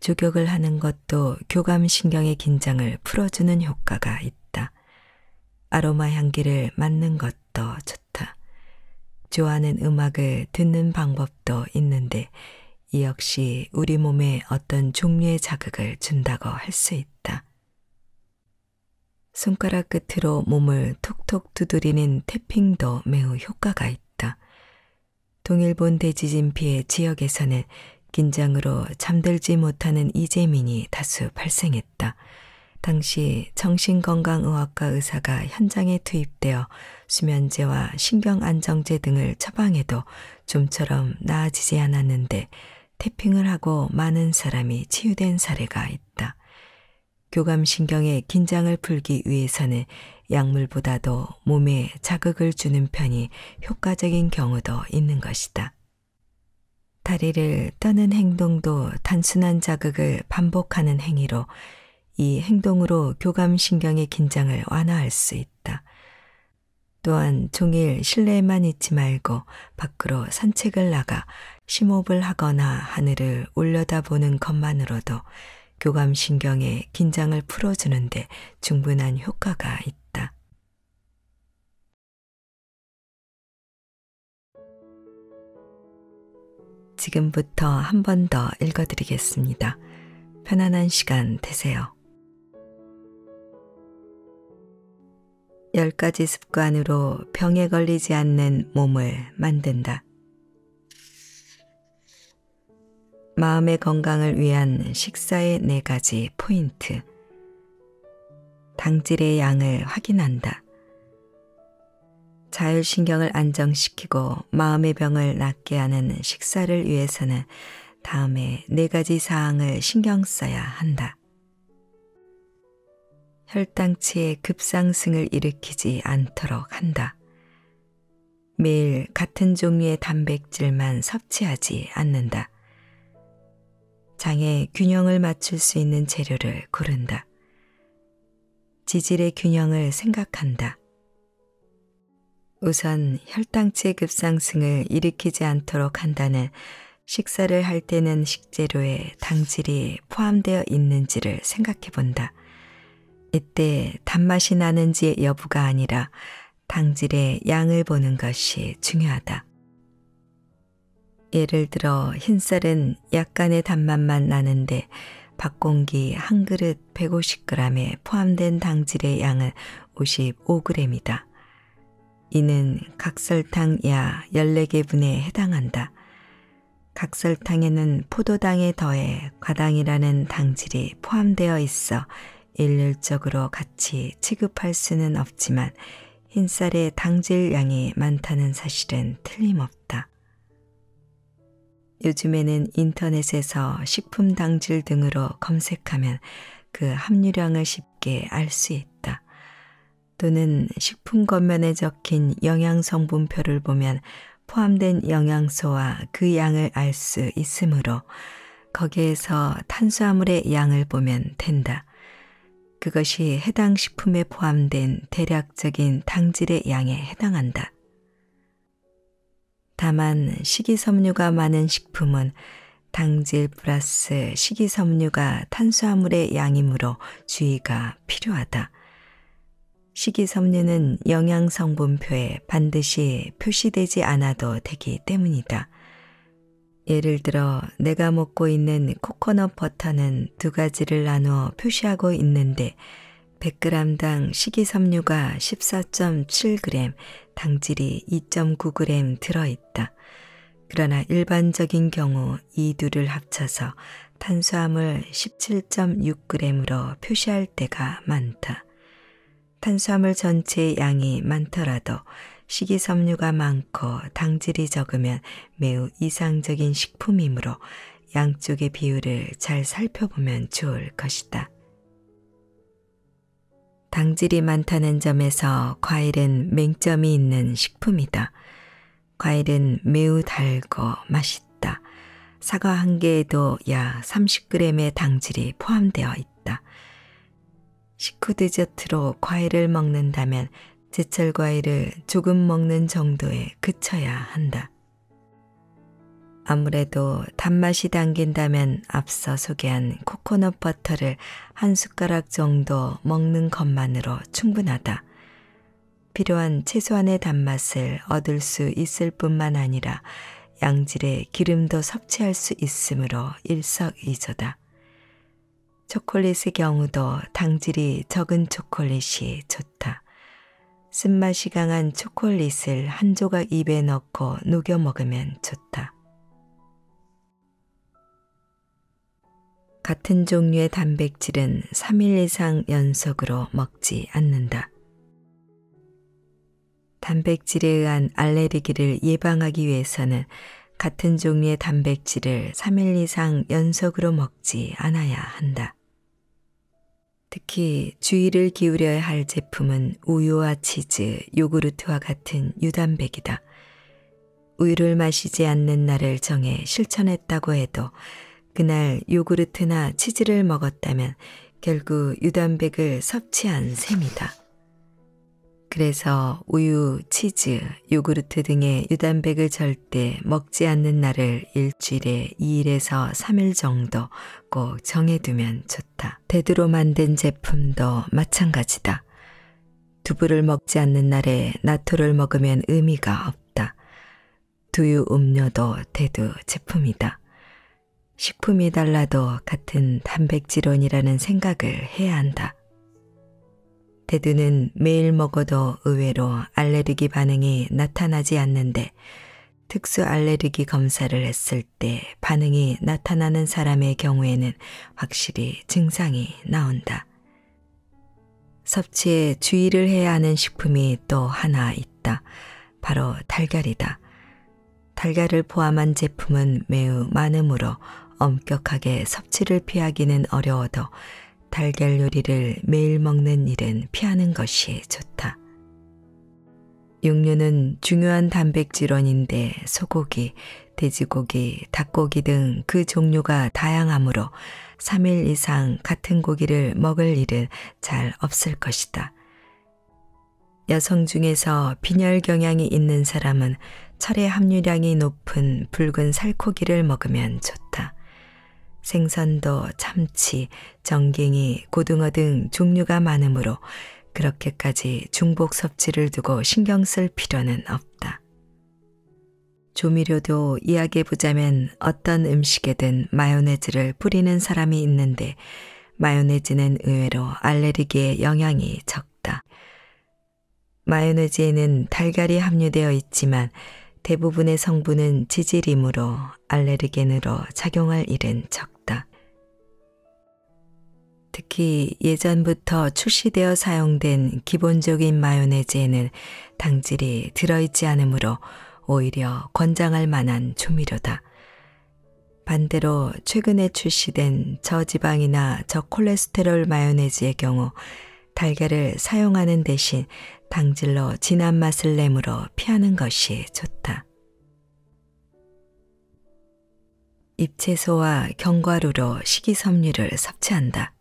S1: 조격을 하는 것도 교감신경의 긴장을 풀어주는 효과가 있다. 아로마 향기를 맡는 것도 좋다. 좋아하는 음악을 듣는 방법도 있는데 이 역시 우리 몸에 어떤 종류의 자극을 준다고 할 수 있다. 손가락 끝으로 몸을 톡톡 두드리는 태핑도 매우 효과가 있다. 동일본 대지진 피해 지역에서는 긴장으로 잠들지 못하는 이재민이 다수 발생했다. 당시 정신건강의학과 의사가 현장에 투입되어 수면제와 신경안정제 등을 처방해도 좀처럼 나아지지 않았는데 태핑을 하고 많은 사람이 치유된 사례가 있다. 교감신경의 긴장을 풀기 위해서는 약물보다도 몸에 자극을 주는 편이 효과적인 경우도 있는 것이다. 다리를 떠는 행동도 단순한 자극을 반복하는 행위로 이 행동으로 교감신경의 긴장을 완화할 수 있다. 또한 종일 실내에만 있지 말고 밖으로 산책을 나가 심호흡을 하거나 하늘을 올려다보는 것만으로도 교감신경의 긴장을 풀어주는데 충분한 효과가 있다. 지금부터 한 번 더 읽어드리겠습니다. 편안한 시간 되세요. 10가지 습관으로 병에 걸리지 않는 몸을 만든다. 마음의 건강을 위한 식사의 4가지 포인트. 당질의 양을 확인한다. 자율신경을 안정시키고 마음의 병을 낫게 하는 식사를 위해서는 다음에 네 가지 사항을 신경 써야 한다. 혈당치의 급상승을 일으키지 않도록 한다. 매일 같은 종류의 단백질만 섭취하지 않는다. 장의 균형을 맞출 수 있는 재료를 고른다. 지질의 균형을 생각한다. 우선 혈당치 의 급상승을 일으키지 않도록 한다는 식사를 할 때는 식재료에 당질이 포함되어 있는지를 생각해 본다. 이때 단맛이 나는지 여부가 아니라 당질의 양을 보는 것이 중요하다. 예를 들어 흰쌀은 약간의 단맛만 나는데 밥공기 한 그릇 150g에 포함된 당질의 양은 55g이다. 이는 각설탕 야 14개 분에 해당한다. 각설탕에는 포도당에 더해 과당이라는 당질이 포함되어 있어 일률적으로 같이 취급할 수는 없지만 흰쌀의 당질 양이 많다는 사실은 틀림없다. 요즘에는 인터넷에서 식품 당질 등으로 검색하면 그 함유량을 쉽게 알 수 있다. 또는 식품 겉면에 적힌 영양성분표를 보면 포함된 영양소와 그 양을 알 수 있으므로 거기에서 탄수화물의 양을 보면 된다. 그것이 해당 식품에 포함된 대략적인 당질의 양에 해당한다. 다만 식이섬유가 많은 식품은 당질 플러스 식이섬유가 탄수화물의 양이므로 주의가 필요하다. 식이섬유는 영양성분표에 반드시 표시되지 않아도 되기 때문이다. 예를 들어 내가 먹고 있는 코코넛 버터는 두 가지를 나누어 표시하고 있는데 100g당 식이섬유가 14.7g, 당질이 2.9g 들어있다. 그러나 일반적인 경우 이 둘을 합쳐서 탄수화물 17.6g으로 표시할 때가 많다. 탄수화물 전체의 양이 많더라도 식이섬유가 많고 당질이 적으면 매우 이상적인 식품이므로 양쪽의 비율을 잘 살펴보면 좋을 것이다. 당질이 많다는 점에서 과일은 맹점이 있는 식품이다. 과일은 매우 달고 맛있다. 사과 한 개에도 약 30g의 당질이 포함되어 있다. 식후 디저트로 과일을 먹는다면 제철 과일을 조금 먹는 정도에 그쳐야 한다. 아무래도 단맛이 당긴다면 앞서 소개한 코코넛 버터를 한 숟가락 정도 먹는 것만으로 충분하다. 필요한 최소한의 단맛을 얻을 수 있을 뿐만 아니라 양질의 기름도 섭취할 수 있으므로 일석이조다. 초콜릿의 경우도 당질이 적은 초콜릿이 좋다. 쓴맛이 강한 초콜릿을 한 조각 입에 넣고 녹여 먹으면 좋다. 같은 종류의 단백질은 3일 이상 연속으로 먹지 않는다. 단백질에 의한 알레르기를 예방하기 위해서는 같은 종류의 단백질을 3일 이상 연속으로 먹지 않아야 한다. 특히 주의를 기울여야 할 제품은 우유와 치즈, 요구르트와 같은 유단백이다. 우유를 마시지 않는 날을 정해 실천했다고 해도 그날 요구르트나 치즈를 먹었다면 결국 유단백을 섭취한 셈이다. 그래서 우유, 치즈, 요구르트 등의 유단백을 절대 먹지 않는 날을 일주일에 2일에서 3일 정도 꼭 정해두면 좋다. 대두로 만든 제품도 마찬가지다. 두부를 먹지 않는 날에 나토를 먹으면 의미가 없다. 두유 음료도 대두 제품이다. 식품이 달라도 같은 단백질원이라는 생각을 해야 한다. 대두는 매일 먹어도 의외로 알레르기 반응이 나타나지 않는데 특수 알레르기 검사를 했을 때 반응이 나타나는 사람의 경우에는 확실히 증상이 나온다. 섭취에 주의를 해야 하는 식품이 또 하나 있다. 바로 달걀이다. 달걀을 포함한 제품은 매우 많으므로 엄격하게 섭취를 피하기는 어려워도 달걀 요리를 매일 먹는 일은 피하는 것이 좋다. 육류는 중요한 단백질원인데 소고기, 돼지고기, 닭고기 등 그 종류가 다양하므로 3일 이상 같은 고기를 먹을 일은 잘 없을 것이다. 여성 중에서 빈혈 경향이 있는 사람은 철의 함유량이 높은 붉은 살코기를 먹으면 좋다. 생선도 참치, 정갱이, 고등어 등 종류가 많으므로 그렇게까지 중복 섭취를 두고 신경 쓸 필요는 없다. 조미료도 이야기해보자면 어떤 음식에든 마요네즈를 뿌리는 사람이 있는데 마요네즈는 의외로 알레르기에 영향이 적다. 마요네즈에는 달걀이 함유되어 있지만 대부분의 성분은 지질이므로 알레르겐으로 작용할 일은 적다. 특히 예전부터 출시되어 사용된 기본적인 마요네즈에는 당질이 들어있지 않으므로 오히려 권장할 만한 조미료다. 반대로 최근에 출시된 저지방이나 저콜레스테롤 마요네즈의 경우 달걀을 사용하는 대신 당질로 진한 맛을 내므로 피하는 것이 좋다. 잎채소와 견과류로 식이섬유를 섭취한다.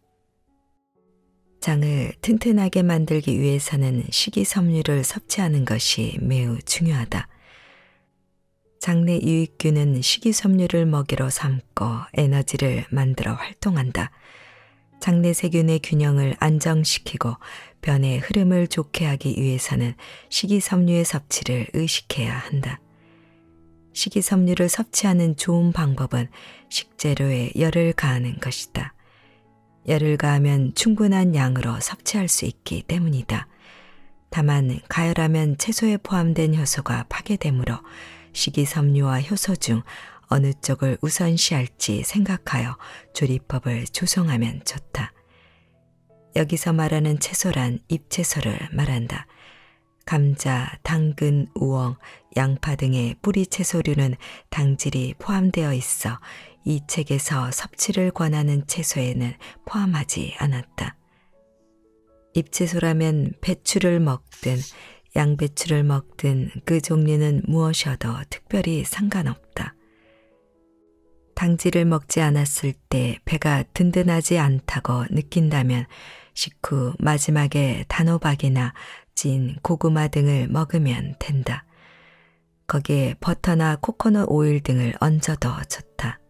S1: 장을 튼튼하게 만들기 위해서는 식이섬유를 섭취하는 것이 매우 중요하다. 장내 유익균은 식이섬유를 먹이로 삼고 에너지를 만들어 활동한다. 장내 세균의 균형을 안정시키고 변의 흐름을 좋게 하기 위해서는 식이섬유의 섭취를 의식해야 한다. 식이섬유를 섭취하는 좋은 방법은 식재료에 열을 가하는 것이다. 열을 가하면 충분한 양으로 섭취할 수 있기 때문이다. 다만 가열하면 채소에 포함된 효소가 파괴되므로 식이섬유와 효소 중 어느 쪽을 우선시할지 생각하여 조리법을 조성하면 좋다. 여기서 말하는 채소란 잎채소를 말한다. 감자, 당근, 우엉, 양파 등의 뿌리 채소류는 당질이 포함되어 있어 이 책에서 섭취를 권하는 채소에는 포함하지 않았다. 잎채소라면 배추를 먹든 양배추를 먹든 그 종류는 무엇이어도 특별히 상관없다. 당질을 먹지 않았을 때 배가 든든하지 않다고 느낀다면 식후 마지막에 단호박이나 진 고구마 등을 먹으면 된다. 거기에 버터나 코코넛 오일 등을 얹어 넣어줬다.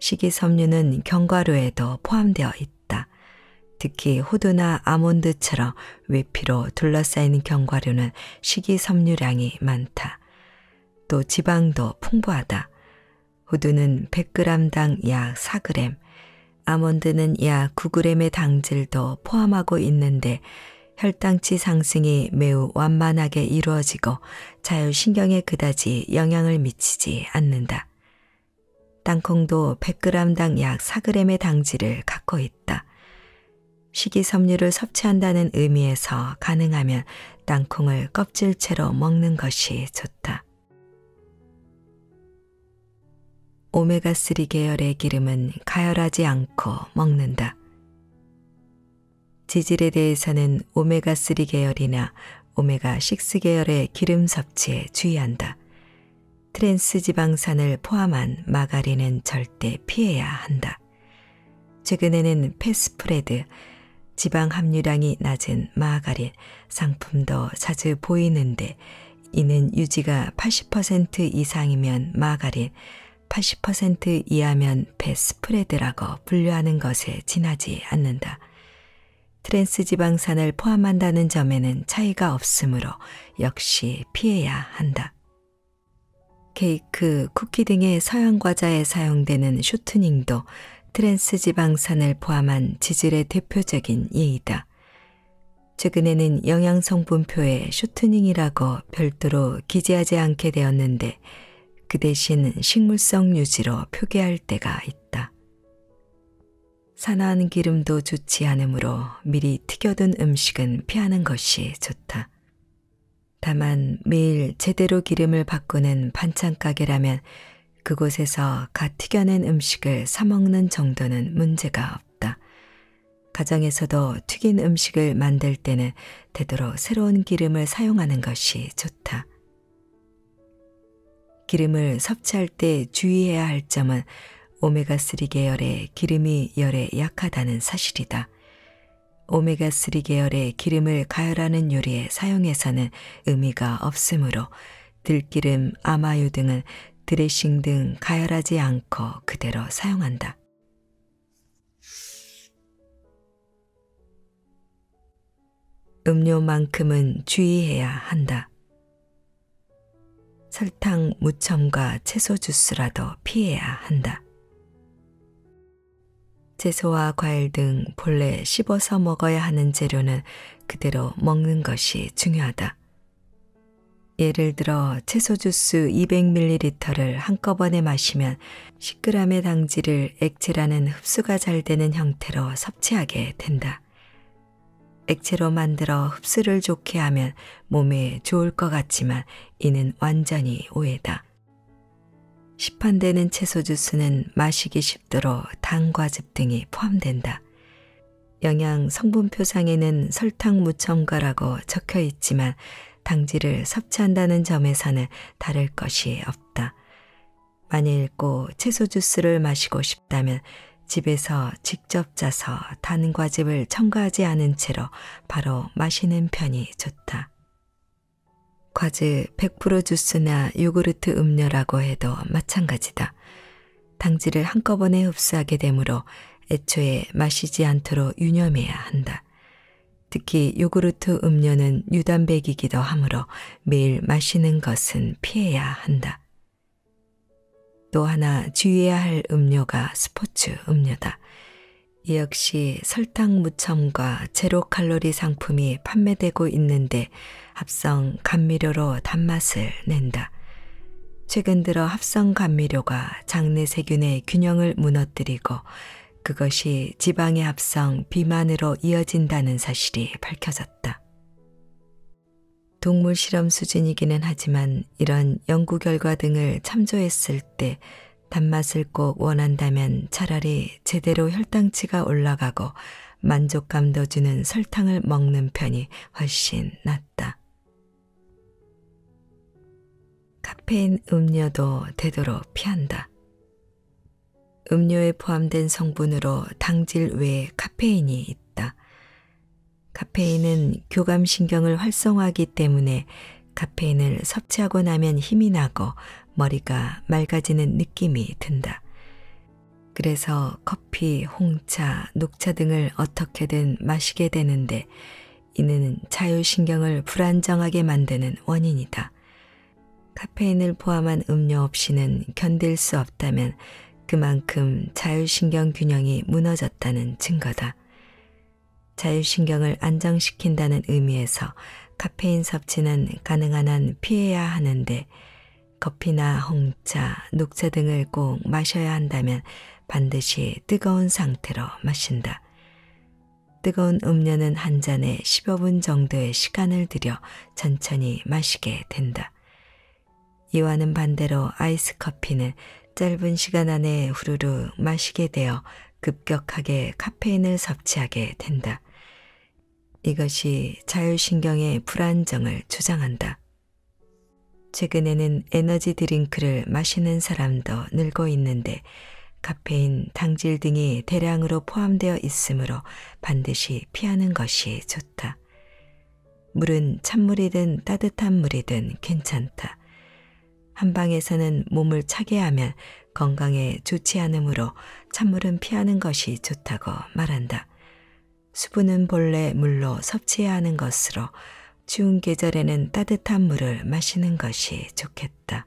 S1: 식이섬유는 견과류에도 포함되어 있다. 특히 호두나 아몬드처럼 외피로 둘러싸인 견과류는 식이섬유량이 많다. 또 지방도 풍부하다. 호두는 100g당 약 4g, 아몬드는 약 9g의 당질도 포함하고 있는데 혈당치 상승이 매우 완만하게 이루어지고 자율신경에 그다지 영향을 미치지 않는다. 땅콩도 100g당 약 4g의 당질을 갖고 있다. 식이섬유를 섭취한다는 의미에서 가능하면 땅콩을 껍질채로 먹는 것이 좋다. 오메가3 계열의 기름은 가열하지 않고 먹는다. 지질에 대해서는 오메가3 계열이나 오메가6 계열의 기름 섭취에 주의한다. 트랜스 지방산을 포함한 마가린은 절대 피해야 한다. 최근에는 패스프레드, 지방 함유량이 낮은 마가린 상품도 자주 보이는데 이는 유지가 80% 이상이면 마가린, 80% 이하면 패스프레드라고 분류하는 것에 지나지 않는다. 트랜스지방산을 포함한다는 점에는 차이가 없으므로 역시 피해야 한다. 케이크, 쿠키 등의 서양 과자에 사용되는 슈트닝도 트랜스지방산을 포함한 지질의 대표적인 예이다. 최근에는 영양성분표에 슈트닝이라고 별도로 기재하지 않게 되었는데 그 대신 식물성 유지로 표기할 때가 있다. 산화한 기름도 좋지 않으므로 미리 튀겨둔 음식은 피하는 것이 좋다. 다만 매일 제대로 기름을 바꾸는 반찬 가게라면 그곳에서 갓 튀겨낸 음식을 사먹는 정도는 문제가 없다. 가정에서도 튀긴 음식을 만들 때는 되도록 새로운 기름을 사용하는 것이 좋다. 기름을 섭취할 때 주의해야 할 점은 오메가3 계열의 기름이 열에 약하다는 사실이다. 오메가3 계열의 기름을 가열하는 요리에 사용해서는 의미가 없으므로 들기름, 아마유 등은 드레싱 등 가열하지 않고 그대로 사용한다. 음료만큼은 주의해야 한다. 설탕 무첨과 채소 주스라도 피해야 한다. 채소와 과일 등 본래 씹어서 먹어야 하는 재료는 그대로 먹는 것이 중요하다. 예를 들어 채소 주스 200ml를 한꺼번에 마시면 10g의 당질을 액체라는 흡수가 잘 되는 형태로 섭취하게 된다. 액체로 만들어 흡수를 좋게 하면 몸에 좋을 것 같지만 이는 완전히 오해다. 시판되는 채소 주스는 마시기 쉽도록 당과즙 등이 포함된다. 영양 성분 표상에는 설탕 무첨가라고 적혀 있지만 당질을 섭취한다는 점에서는 다를 것이 없다. 만일 꼭 채소 주스를 마시고 싶다면 집에서 직접 짜서 단과즙을 첨가하지 않은 채로 바로 마시는 편이 좋다. 과제100% 주스나 요구르트 음료라고 해도 마찬가지다. 당질을 한꺼번에 흡수하게 되므로 애초에 마시지 않도록 유념해야 한다. 특히 요구르트 음료는 유단백이기도 하므로 매일 마시는 것은 피해야 한다. 또 하나 주의해야 할 음료가 스포츠 음료다. 이 역시 설탕 무첨과 제로 칼로리 상품이 판매되고 있는데 합성 감미료로 단맛을 낸다. 최근 들어 합성 감미료가 장내 세균의 균형을 무너뜨리고 그것이 지방의 합성 비만으로 이어진다는 사실이 밝혀졌다. 동물 실험 수준이기는 하지만 이런 연구 결과 등을 참조했을 때 단맛을 꼭 원한다면 차라리 제대로 혈당치가 올라가고 만족감도 주는 설탕을 먹는 편이 훨씬 낫다. 카페인 음료도 되도록 피한다. 음료에 포함된 성분으로 당질 외에 카페인이 있다. 카페인은 교감신경을 활성화하기 때문에 카페인을 섭취하고 나면 힘이 나고 머리가 맑아지는 느낌이 든다. 그래서 커피, 홍차, 녹차 등을 어떻게든 마시게 되는데 이는 자율신경을 불안정하게 만드는 원인이다. 카페인을 포함한 음료 없이는 견딜 수 없다면 그만큼 자율신경 균형이 무너졌다는 증거다. 자율신경을 안정시킨다는 의미에서 카페인 섭취는 가능한 한 피해야 하는데 커피나 홍차, 녹차 등을 꼭 마셔야 한다면 반드시 뜨거운 상태로 마신다. 뜨거운 음료는 한 잔에 15분 정도의 시간을 들여 천천히 마시게 된다. 이와는 반대로 아이스 커피는 짧은 시간 안에 후루루 마시게 되어 급격하게 카페인을 섭취하게 된다. 이것이 자율신경의 불안정을 조장한다. 최근에는 에너지 드링크를 마시는 사람도 늘고 있는데 카페인, 당질 등이 대량으로 포함되어 있으므로 반드시 피하는 것이 좋다. 물은 찬물이든 따뜻한 물이든 괜찮다. 한방에서는 몸을 차게 하면 건강에 좋지 않으므로 찬물은 피하는 것이 좋다고 말한다. 수분은 본래 물로 섭취해야 하는 것으로 추운 계절에는 따뜻한 물을 마시는 것이 좋겠다.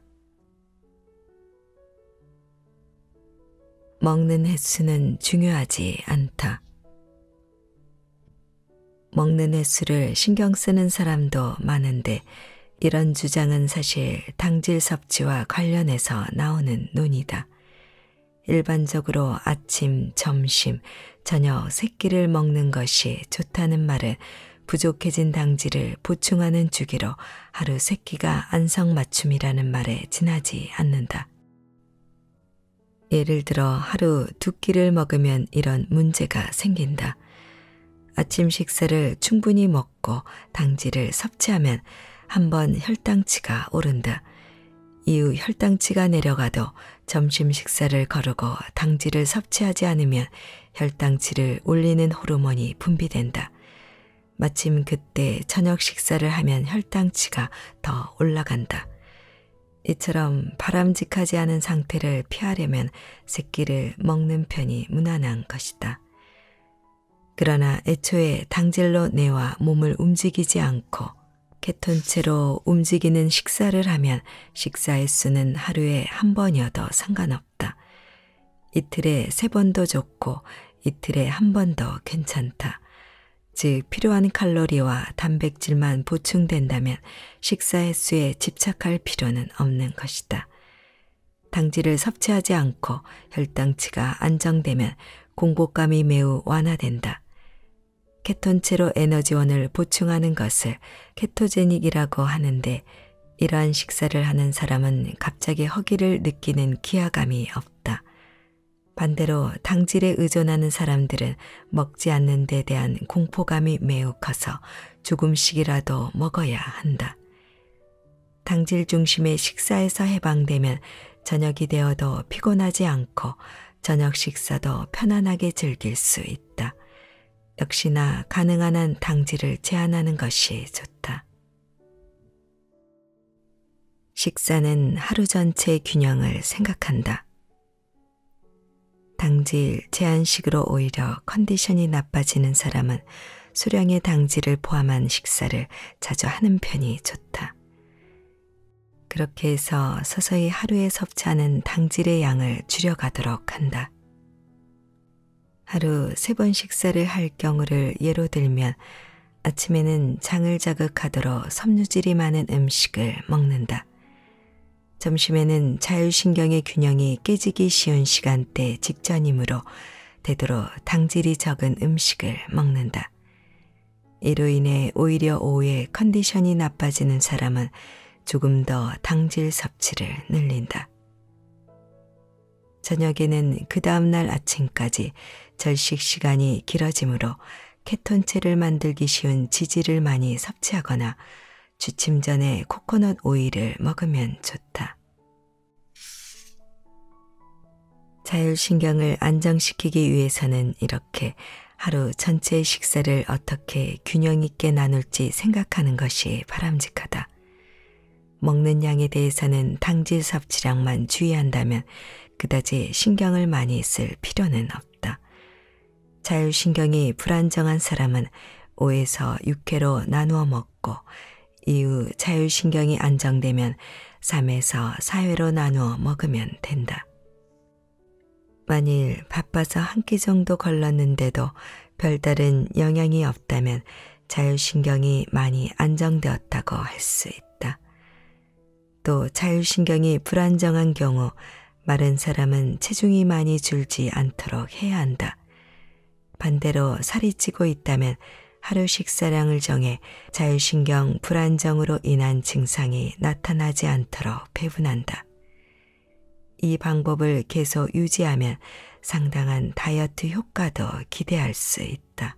S1: 먹는 횟수는 중요하지 않다. 먹는 횟수를 신경 쓰는 사람도 많은데 이런 주장은 사실 당질 섭취와 관련해서 나오는 논의다. 일반적으로 아침, 점심, 저녁 새끼를 먹는 것이 좋다는 말은 부족해진 당질을 보충하는 주기로 하루 새끼가 안성맞춤이라는 말에 지나지 않는다. 예를 들어 하루 두 끼를 먹으면 이런 문제가 생긴다. 아침 식사를 충분히 먹고 당질을 섭취하면 한번 혈당치가 오른다. 이후 혈당치가 내려가도 점심 식사를 거르고 당질을 섭취하지 않으면 혈당치를 올리는 호르몬이 분비된다. 마침 그때 저녁 식사를 하면 혈당치가 더 올라간다. 이처럼 바람직하지 않은 상태를 피하려면 새끼를 먹는 편이 무난한 것이다. 그러나 애초에 당질로 내와 몸을 움직이지 않고 개턴 채로 움직이는 식사를 하면 식사의 수는 하루에 한 번이어도 상관없다. 이틀에 세 번도 좋고 이틀에 한 번 더 괜찮다. 즉 필요한 칼로리와 단백질만 보충된다면 식사 횟수에 집착할 필요는 없는 것이다. 당질을 섭취하지 않고 혈당치가 안정되면 공복감이 매우 완화된다. 케톤체로 에너지원을 보충하는 것을 케토제닉이라고 하는데 이러한 식사를 하는 사람은 갑자기 허기를 느끼는 기아감이 없다. 반대로 당질에 의존하는 사람들은 먹지 않는 데 대한 공포감이 매우 커서 조금씩이라도 먹어야 한다. 당질 중심의 식사에서 해방되면 저녁이 되어도 피곤하지 않고 저녁 식사도 편안하게 즐길 수 있다. 역시나 가능한 한 당질을 제한하는 것이 좋다. 식사는 하루 전체의 균형을 생각한다. 당질 제한식으로 오히려 컨디션이 나빠지는 사람은 수량의 당질을 포함한 식사를 자주 하는 편이 좋다. 그렇게 해서 서서히 하루에 섭취하는 당질의 양을 줄여가도록 한다. 하루 세 번 식사를 할 경우를 예로 들면 아침에는 장을 자극하도록 섬유질이 많은 음식을 먹는다. 점심에는 자율신경의 균형이 깨지기 쉬운 시간대 직전이므로 되도록 당질이 적은 음식을 먹는다. 이로 인해 오히려 오후에 컨디션이 나빠지는 사람은 조금 더 당질 섭취를 늘린다. 저녁에는 그 다음날 아침까지 절식 시간이 길어지므로 케톤체를 만들기 쉬운 지질을 많이 섭취하거나 주침 전에 코코넛 오일을 먹으면 좋다. 자율신경을 안정시키기 위해서는 이렇게 하루 전체 식사를 어떻게 균형 있게 나눌지 생각하는 것이 바람직하다. 먹는 양에 대해서는 당질 섭취량만 주의한다면 그다지 신경을 많이 쓸 필요는 없다. 자율신경이 불안정한 사람은 5에서 6회로 나누어 먹고 이후 자율신경이 안정되면 3에서 4회로 나누어 먹으면 된다. 만일 바빠서 한 끼 정도 걸렀는데도 별다른 영향이 없다면 자율신경이 많이 안정되었다고 할 수 있다. 또 자율신경이 불안정한 경우 마른 사람은 체중이 많이 줄지 않도록 해야 한다. 반대로 살이 찌고 있다면 하루 식사량을 정해 자율신경 불안정으로 인한 증상이 나타나지 않도록 배분한다. 이 방법을 계속 유지하면 상당한 다이어트 효과도 기대할 수 있다.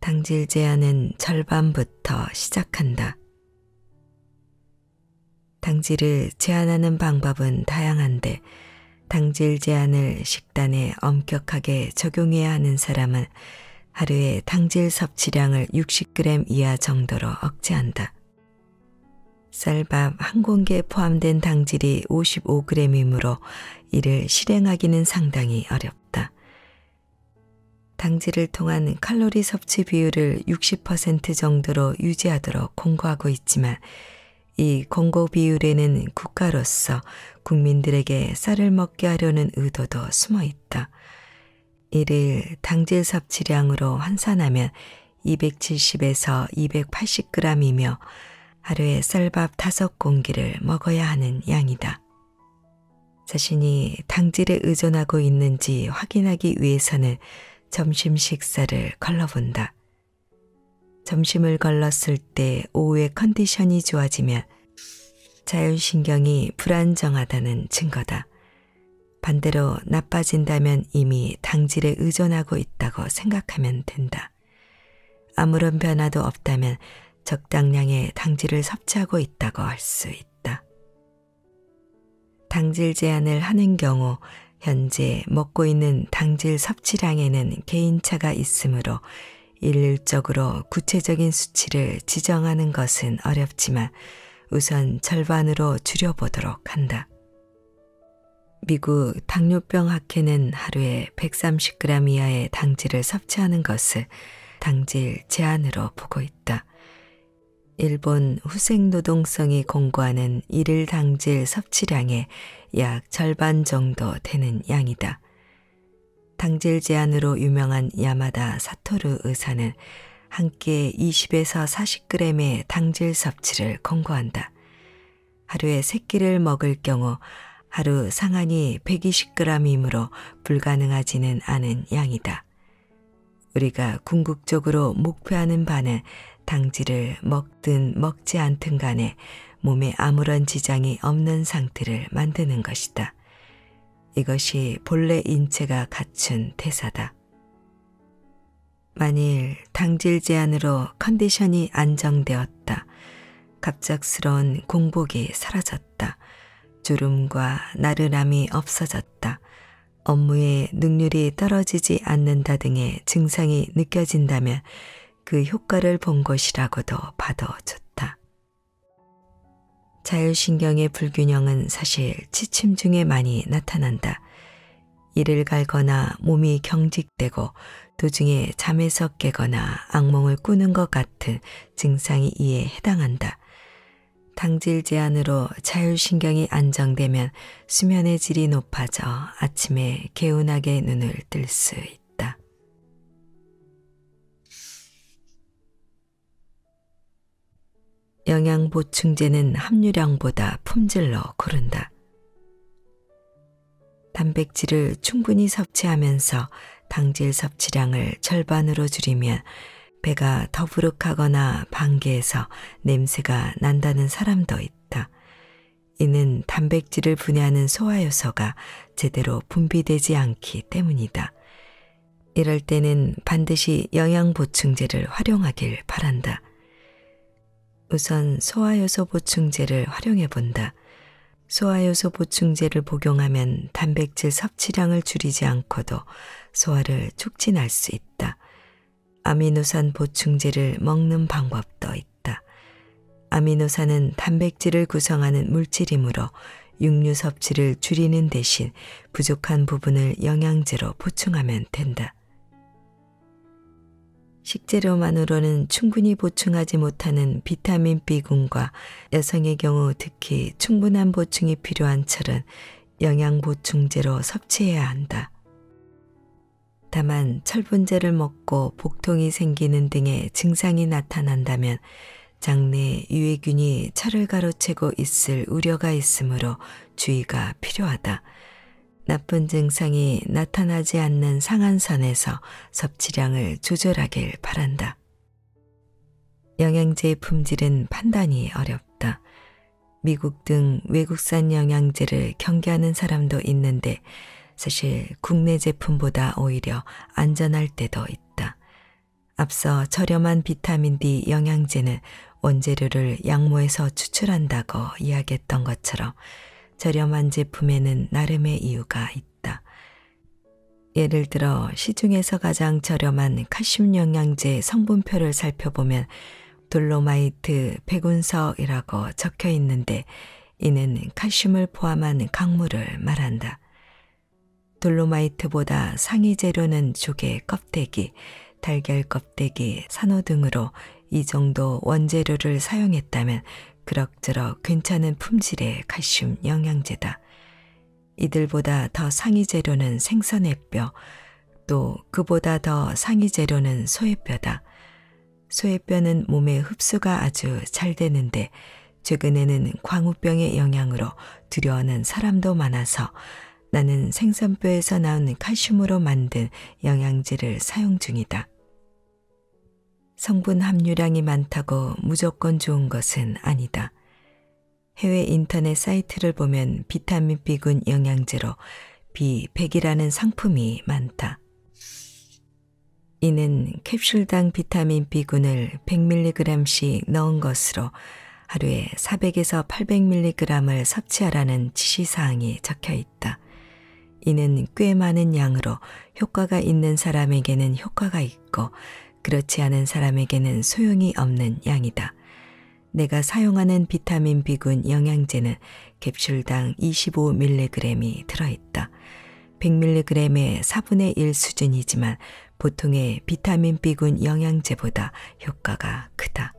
S1: 당질 제한은 절반부터 시작한다. 당질을 제한하는 방법은 다양한데 당질 제한을 식단에 엄격하게 적용해야 하는 사람은 하루에 당질 섭취량을 60g 이하 정도로 억제한다. 쌀밥 한 공기에 포함된 당질이 55g이므로 이를 실행하기는 상당히 어렵다. 당질을 통한 칼로리 섭취 비율을 60% 정도로 유지하도록 공고하고 있지만 이공고 비율에는 국가로서 국민들에게 쌀을 먹게 하려는 의도도 숨어 있다. 이를 당질 섭취량으로 환산하면 270에서 280g이며 하루에 쌀밥 5공기를 먹어야 하는 양이다. 자신이 당질에 의존하고 있는지 확인하기 위해서는 점심 식사를 걸러본다. 점심을 걸렀을 때 오후에 컨디션이 좋아지면 자율신경이 불안정하다는 증거다. 반대로 나빠진다면 이미 당질에 의존하고 있다고 생각하면 된다. 아무런 변화도 없다면 적당량의 당질을 섭취하고 있다고 할 수 있다. 당질 제한을 하는 경우 현재 먹고 있는 당질 섭취량에는 개인차가 있으므로 일률적으로 구체적인 수치를 지정하는 것은 어렵지만 우선 절반으로 줄여보도록 한다. 미국 당뇨병 학회는 하루에 130g 이하의 당질을 섭취하는 것을 당질 제한으로 보고 있다. 일본 후생노동성이 공고하는 일일 당질 섭취량의 약 절반 정도 되는 양이다. 당질 제한으로 유명한 야마다 사토루 의사는 함께 20에서 40g의 당질 섭취를 권고한다. 하루에 3끼를 먹을 경우 하루 상한이 120g이므로 불가능하지는 않은 양이다. 우리가 궁극적으로 목표하는 바는 당질을 먹든 먹지 않든 간에 몸에 아무런 지장이 없는 상태를 만드는 것이다. 이것이 본래 인체가 갖춘 대사다 만일 당질 제한으로 컨디션이 안정되었다. 갑작스러운 공복이 사라졌다. 주름과 나른함이 없어졌다. 업무에 능률이 떨어지지 않는다 등의 증상이 느껴진다면 그 효과를 본 것이라고도 봐도 좋다. 자율신경의 불균형은 사실 취침 중에 많이 나타난다. 이를 갈거나 몸이 경직되고 도중에 잠에서 깨거나 악몽을 꾸는 것 같은 증상이 이에 해당한다. 당질 제한으로 자율신경이 안정되면 수면의 질이 높아져 아침에 개운하게 눈을 뜰 수 있다. 영양보충제는 함유량보다 품질로 고른다. 단백질을 충분히 섭취하면서 당질 섭취량을 절반으로 줄이면 배가 더부룩하거나 반개해서 냄새가 난다는 사람도 있다. 이는 단백질을 분해하는 소화효소가 제대로 분비되지 않기 때문이다. 이럴 때는 반드시 영양보충제를 활용하길 바란다. 우선 소화효소 보충제를 활용해 본다. 소화효소 보충제를 복용하면 단백질 섭취량을 줄이지 않고도 소화를 촉진할 수 있다. 아미노산 보충제를 먹는 방법도 있다. 아미노산은 단백질을 구성하는 물질이므로 육류 섭취를 줄이는 대신 부족한 부분을 영양제로 보충하면 된다. 식재료만으로는 충분히 보충하지 못하는 비타민 B군과 여성의 경우 특히 충분한 보충이 필요한 철은 영양보충제로 섭취해야 한다. 다만 철분제를 먹고 복통이 생기는 등의 증상이 나타난다면 장내 유해균이 철을 가로채고 있을 우려가 있으므로 주의가 필요하다. 나쁜 증상이 나타나지 않는 상한선에서 섭취량을 조절하길 바란다. 영양제의 품질은 판단이 어렵다. 미국 등 외국산 영양제를 경계하는 사람도 있는데 사실 국내 제품보다 오히려 안전할 때도 있다. 앞서 저렴한 비타민 D 영양제는 원재료를 양모에서 추출한다고 이야기했던 것처럼 저렴한 제품에는 나름의 이유가 있다. 예를 들어 시중에서 가장 저렴한 칼슘 영양제 성분표를 살펴보면 돌로마이트 백운석이라고 적혀 있는데 이는 칼슘을 포함한 강물을 말한다. 돌로마이트보다 상위 재료는 조개 껍데기, 달걀 껍데기, 산호 등으로 이 정도 원재료를 사용했다면 그럭저럭 괜찮은 품질의 칼슘 영양제다. 이들보다 더 상위 재료는 생선의 뼈, 또 그보다 더 상위 재료는 소의 뼈다. 소의 뼈는 몸에 흡수가 아주 잘 되는데 최근에는 광우병의 영향으로 두려워하는 사람도 많아서 나는 생선뼈에서 나온 칼슘으로 만든 영양제를 사용 중이다. 성분 함유량이 많다고 무조건 좋은 것은 아니다. 해외 인터넷 사이트를 보면 비타민 B군 영양제로 B100이라는 상품이 많다. 이는 캡슐당 비타민 B군을 100mg씩 넣은 것으로 하루에 400에서 800mg을 섭취하라는 지시사항이 적혀 있다. 이는 꽤 많은 양으로 효과가 있는 사람에게는 효과가 있고 그렇지 않은 사람에게는 소용이 없는 양이다. 내가 사용하는 비타민 B군 영양제는 캡슐당 25mg이 들어있다. 100mg의 4분의 1 수준이지만 보통의 비타민 B군 영양제보다 효과가 크다.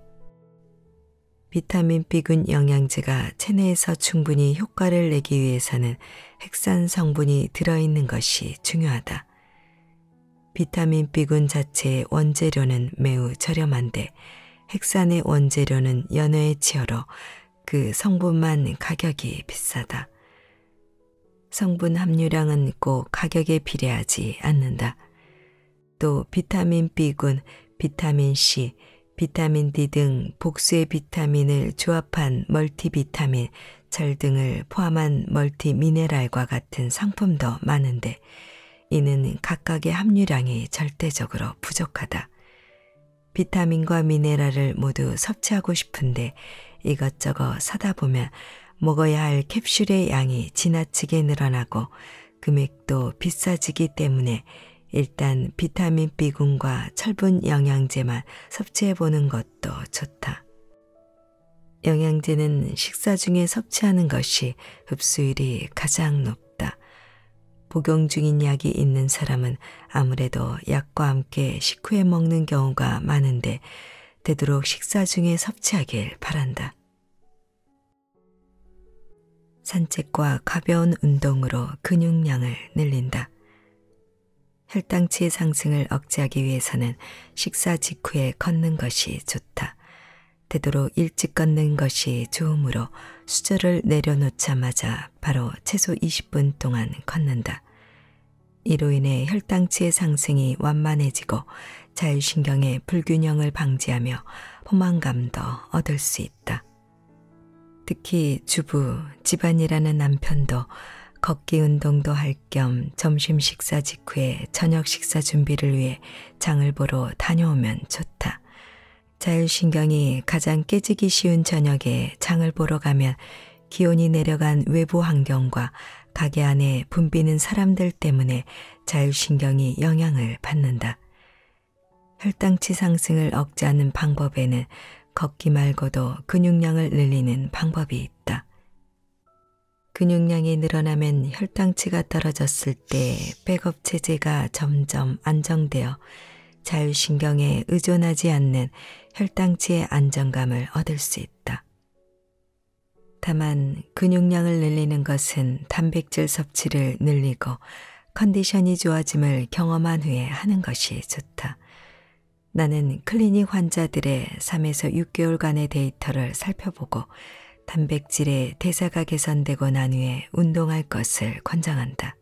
S1: 비타민 B군 영양제가 체내에서 충분히 효과를 내기 위해서는 핵산 성분이 들어있는 것이 중요하다. 비타민 B군 자체의 원재료는 매우 저렴한데 핵산의 원재료는 연회에 치열어 그 성분만 가격이 비싸다. 성분 함유량은 꼭 가격에 비례하지 않는다. 또 비타민 B군, 비타민 C, 비타민 D 등 복수의 비타민을 조합한 멀티비타민, 절 등을 포함한 멀티미네랄과 같은 상품도 많은데 이는 각각의 함유량이 절대적으로 부족하다. 비타민과 미네랄을 모두 섭취하고 싶은데 이것저것 사다 보면 먹어야 할 캡슐의 양이 지나치게 늘어나고 금액도 비싸지기 때문에 일단 비타민 B군과 철분 영양제만 섭취해 보는 것도 좋다. 영양제는 식사 중에 섭취하는 것이 흡수율이 가장 높다. 복용 중인 약이 있는 사람은 아무래도 약과 함께 식후에 먹는 경우가 많은데 되도록 식사 중에 섭취하길 바란다. 산책과 가벼운 운동으로 근육량을 늘린다. 혈당치의 상승을 억제하기 위해서는 식사 직후에 걷는 것이 좋다. 되도록 일찍 걷는 것이 좋으므로 수저를 내려놓자마자 바로 최소 20분 동안 걷는다. 이로 인해 혈당치의 상승이 완만해지고 자율신경의 불균형을 방지하며 포만감도 얻을 수 있다. 특히 주부, 집안이라는 남편도 걷기 운동도 할 겸 점심 식사 직후에 저녁 식사 준비를 위해 장을 보러 다녀오면 좋다. 자율신경이 가장 깨지기 쉬운 저녁에 장을 보러 가면 기온이 내려간 외부 환경과 가게 안에 붐비는 사람들 때문에 자율신경이 영향을 받는다. 혈당치 상승을 억제하는 방법에는 걷기 말고도 근육량을 늘리는 방법이 있다. 근육량이 늘어나면 혈당치가 떨어졌을 때 백업 체제가 점점 안정되어 자율신경에 의존하지 않는 혈당치의 안정감을 얻을 수 있다. 다만 근육량을 늘리는 것은 단백질 섭취를 늘리고 컨디션이 좋아짐을 경험한 후에 하는 것이 좋다. 나는 클리닉 환자들의 3에서 6개월간의 데이터를 살펴보고 단백질의 대사가 개선되고 난 후에 운동할 것을 권장한다.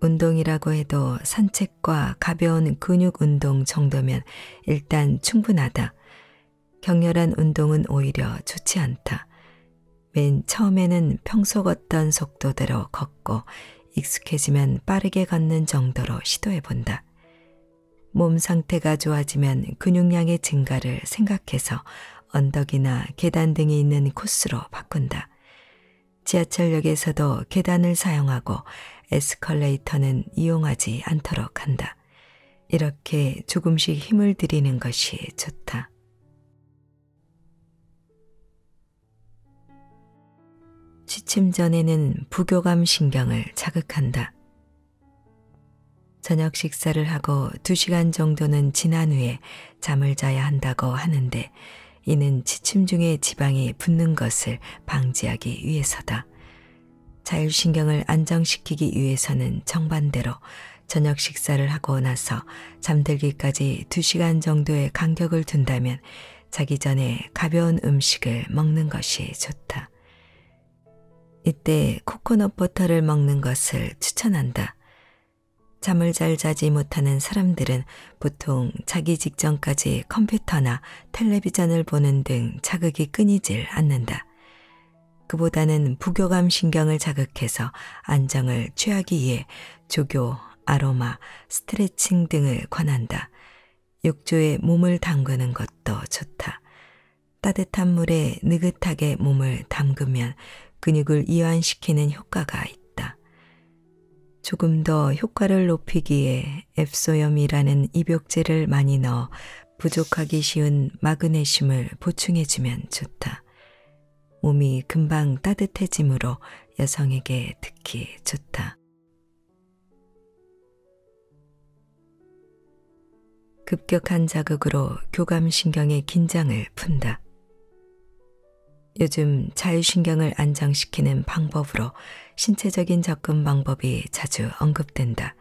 S1: 운동이라고 해도 산책과 가벼운 근육 운동 정도면 일단 충분하다. 격렬한 운동은 오히려 좋지 않다. 맨 처음에는 평소 걷던 속도대로 걷고 익숙해지면 빠르게 걷는 정도로 시도해 본다. 몸 상태가 좋아지면 근육량의 증가를 생각해서 언덕이나 계단 등이 있는 코스로 바꾼다. 지하철역에서도 계단을 사용하고 에스컬레이터는 이용하지 않도록 한다. 이렇게 조금씩 힘을 들이는 것이 좋다. 취침 전에는 부교감 신경을 자극한다. 저녁 식사를 하고 2시간 정도는 지난 후에 잠을 자야 한다고 하는데 이는 취침 중에 지방이 붙는 것을 방지하기 위해서다. 자율신경을 안정시키기 위해서는 정반대로 저녁 식사를 하고 나서 잠들기까지 2시간 정도의 간격을 둔다면 자기 전에 가벼운 음식을 먹는 것이 좋다. 이때 코코넛 버터를 먹는 것을 추천한다. 잠을 잘 자지 못하는 사람들은 보통 자기 직전까지 컴퓨터나 텔레비전을 보는 등 자극이 끊이질 않는다. 그보다는 부교감 신경을 자극해서 안정을 취하기 위해 조교, 아로마, 스트레칭 등을 권한다. 욕조에 몸을 담그는 것도 좋다. 따뜻한 물에 느긋하게 몸을 담그면 근육을 이완시키는 효과가 있다. 조금 더 효과를 높이기에 앱소염이라는 입욕제를 많이 넣어 부족하기 쉬운 마그네슘을 보충해주면 좋다. 몸이 금방 따뜻해지므로 여성에게 특히 좋다. 급격한 자극으로 교감신경의 긴장을 푼다. 요즘 자율신경을 안정시키는 방법으로 신체적인 접근 방법이 자주 언급된다.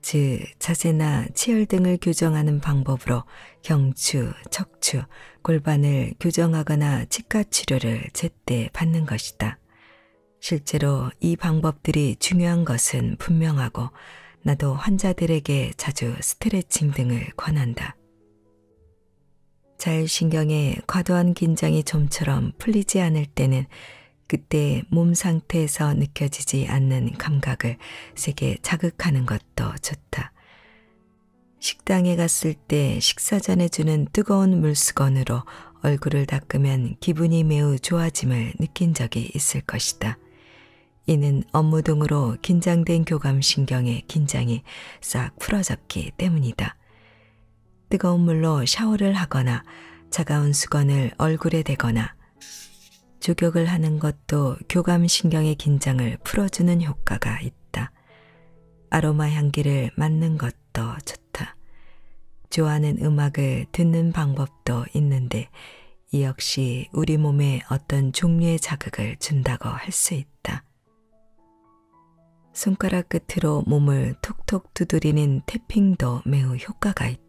S1: 즉, 자세나 치열 등을 교정하는 방법으로 경추, 척추, 골반을 교정하거나 치과 치료를 제때 받는 것이다. 실제로 이 방법들이 중요한 것은 분명하고 나도 환자들에게 자주 스트레칭 등을 권한다. 자율신경에 과도한 긴장이 좀처럼 풀리지 않을 때는 그때 몸 상태에서 느껴지지 않는 감각을 세게 자극하는 것도 좋다. 식당에 갔을 때 식사 전에 주는 뜨거운 물수건으로 얼굴을 닦으면 기분이 매우 좋아짐을 느낀 적이 있을 것이다. 이는 업무 등으로 긴장된 교감신경의 긴장이 싹 풀어졌기 때문이다. 뜨거운 물로 샤워를 하거나 차가운 수건을 얼굴에 대거나 조격을 하는 것도 교감신경의 긴장을 풀어주는 효과가 있다. 아로마 향기를 맡는 것도 좋다. 좋아하는 음악을 듣는 방법도 있는데 이 역시 우리 몸에 어떤 종류의 자극을 준다고 할 수 있다. 손가락 끝으로 몸을 톡톡 두드리는 태핑도 매우 효과가 있다.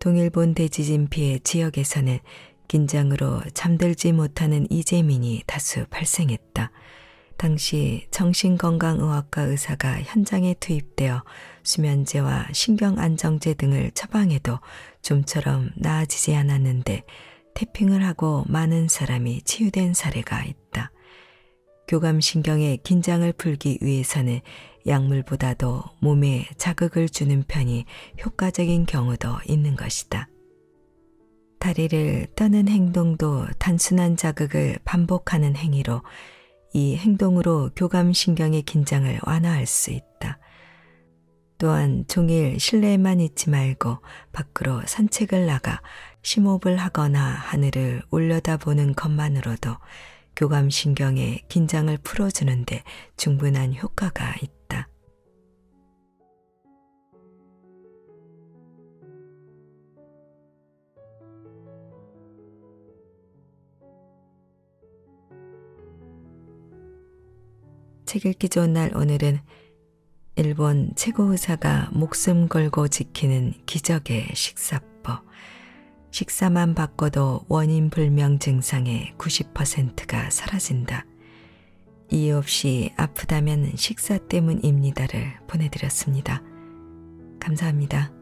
S1: 동일본 대지진 피해 지역에서는 긴장으로 잠들지 못하는 이재민이 다수 발생했다. 당시 정신건강의학과 의사가 현장에 투입되어 수면제와 신경안정제 등을 처방해도 좀처럼 나아지지 않았는데 태핑을 하고 많은 사람이 치유된 사례가 있다. 교감신경의 긴장을 풀기 위해서는 약물보다도 몸에 자극을 주는 편이 효과적인 경우도 있는 것이다. 다리를 떠는 행동도 단순한 자극을 반복하는 행위로 이 행동으로 교감신경의 긴장을 완화할 수 있다. 또한 종일 실내에만 있지 말고 밖으로 산책을 나가 심호흡을 하거나 하늘을 올려다보는 것만으로도 교감신경의 긴장을 풀어주는데 충분한 효과가 있다. 책 읽기 좋은 날 오늘은 일본 최고 의사가 목숨 걸고 지키는 기적의 식사법. 식사만 바꿔도 원인 불명 증상의 90%가 사라진다. 이유 없이 아프다면 식사 때문입니다를 보내드렸습니다. 감사합니다.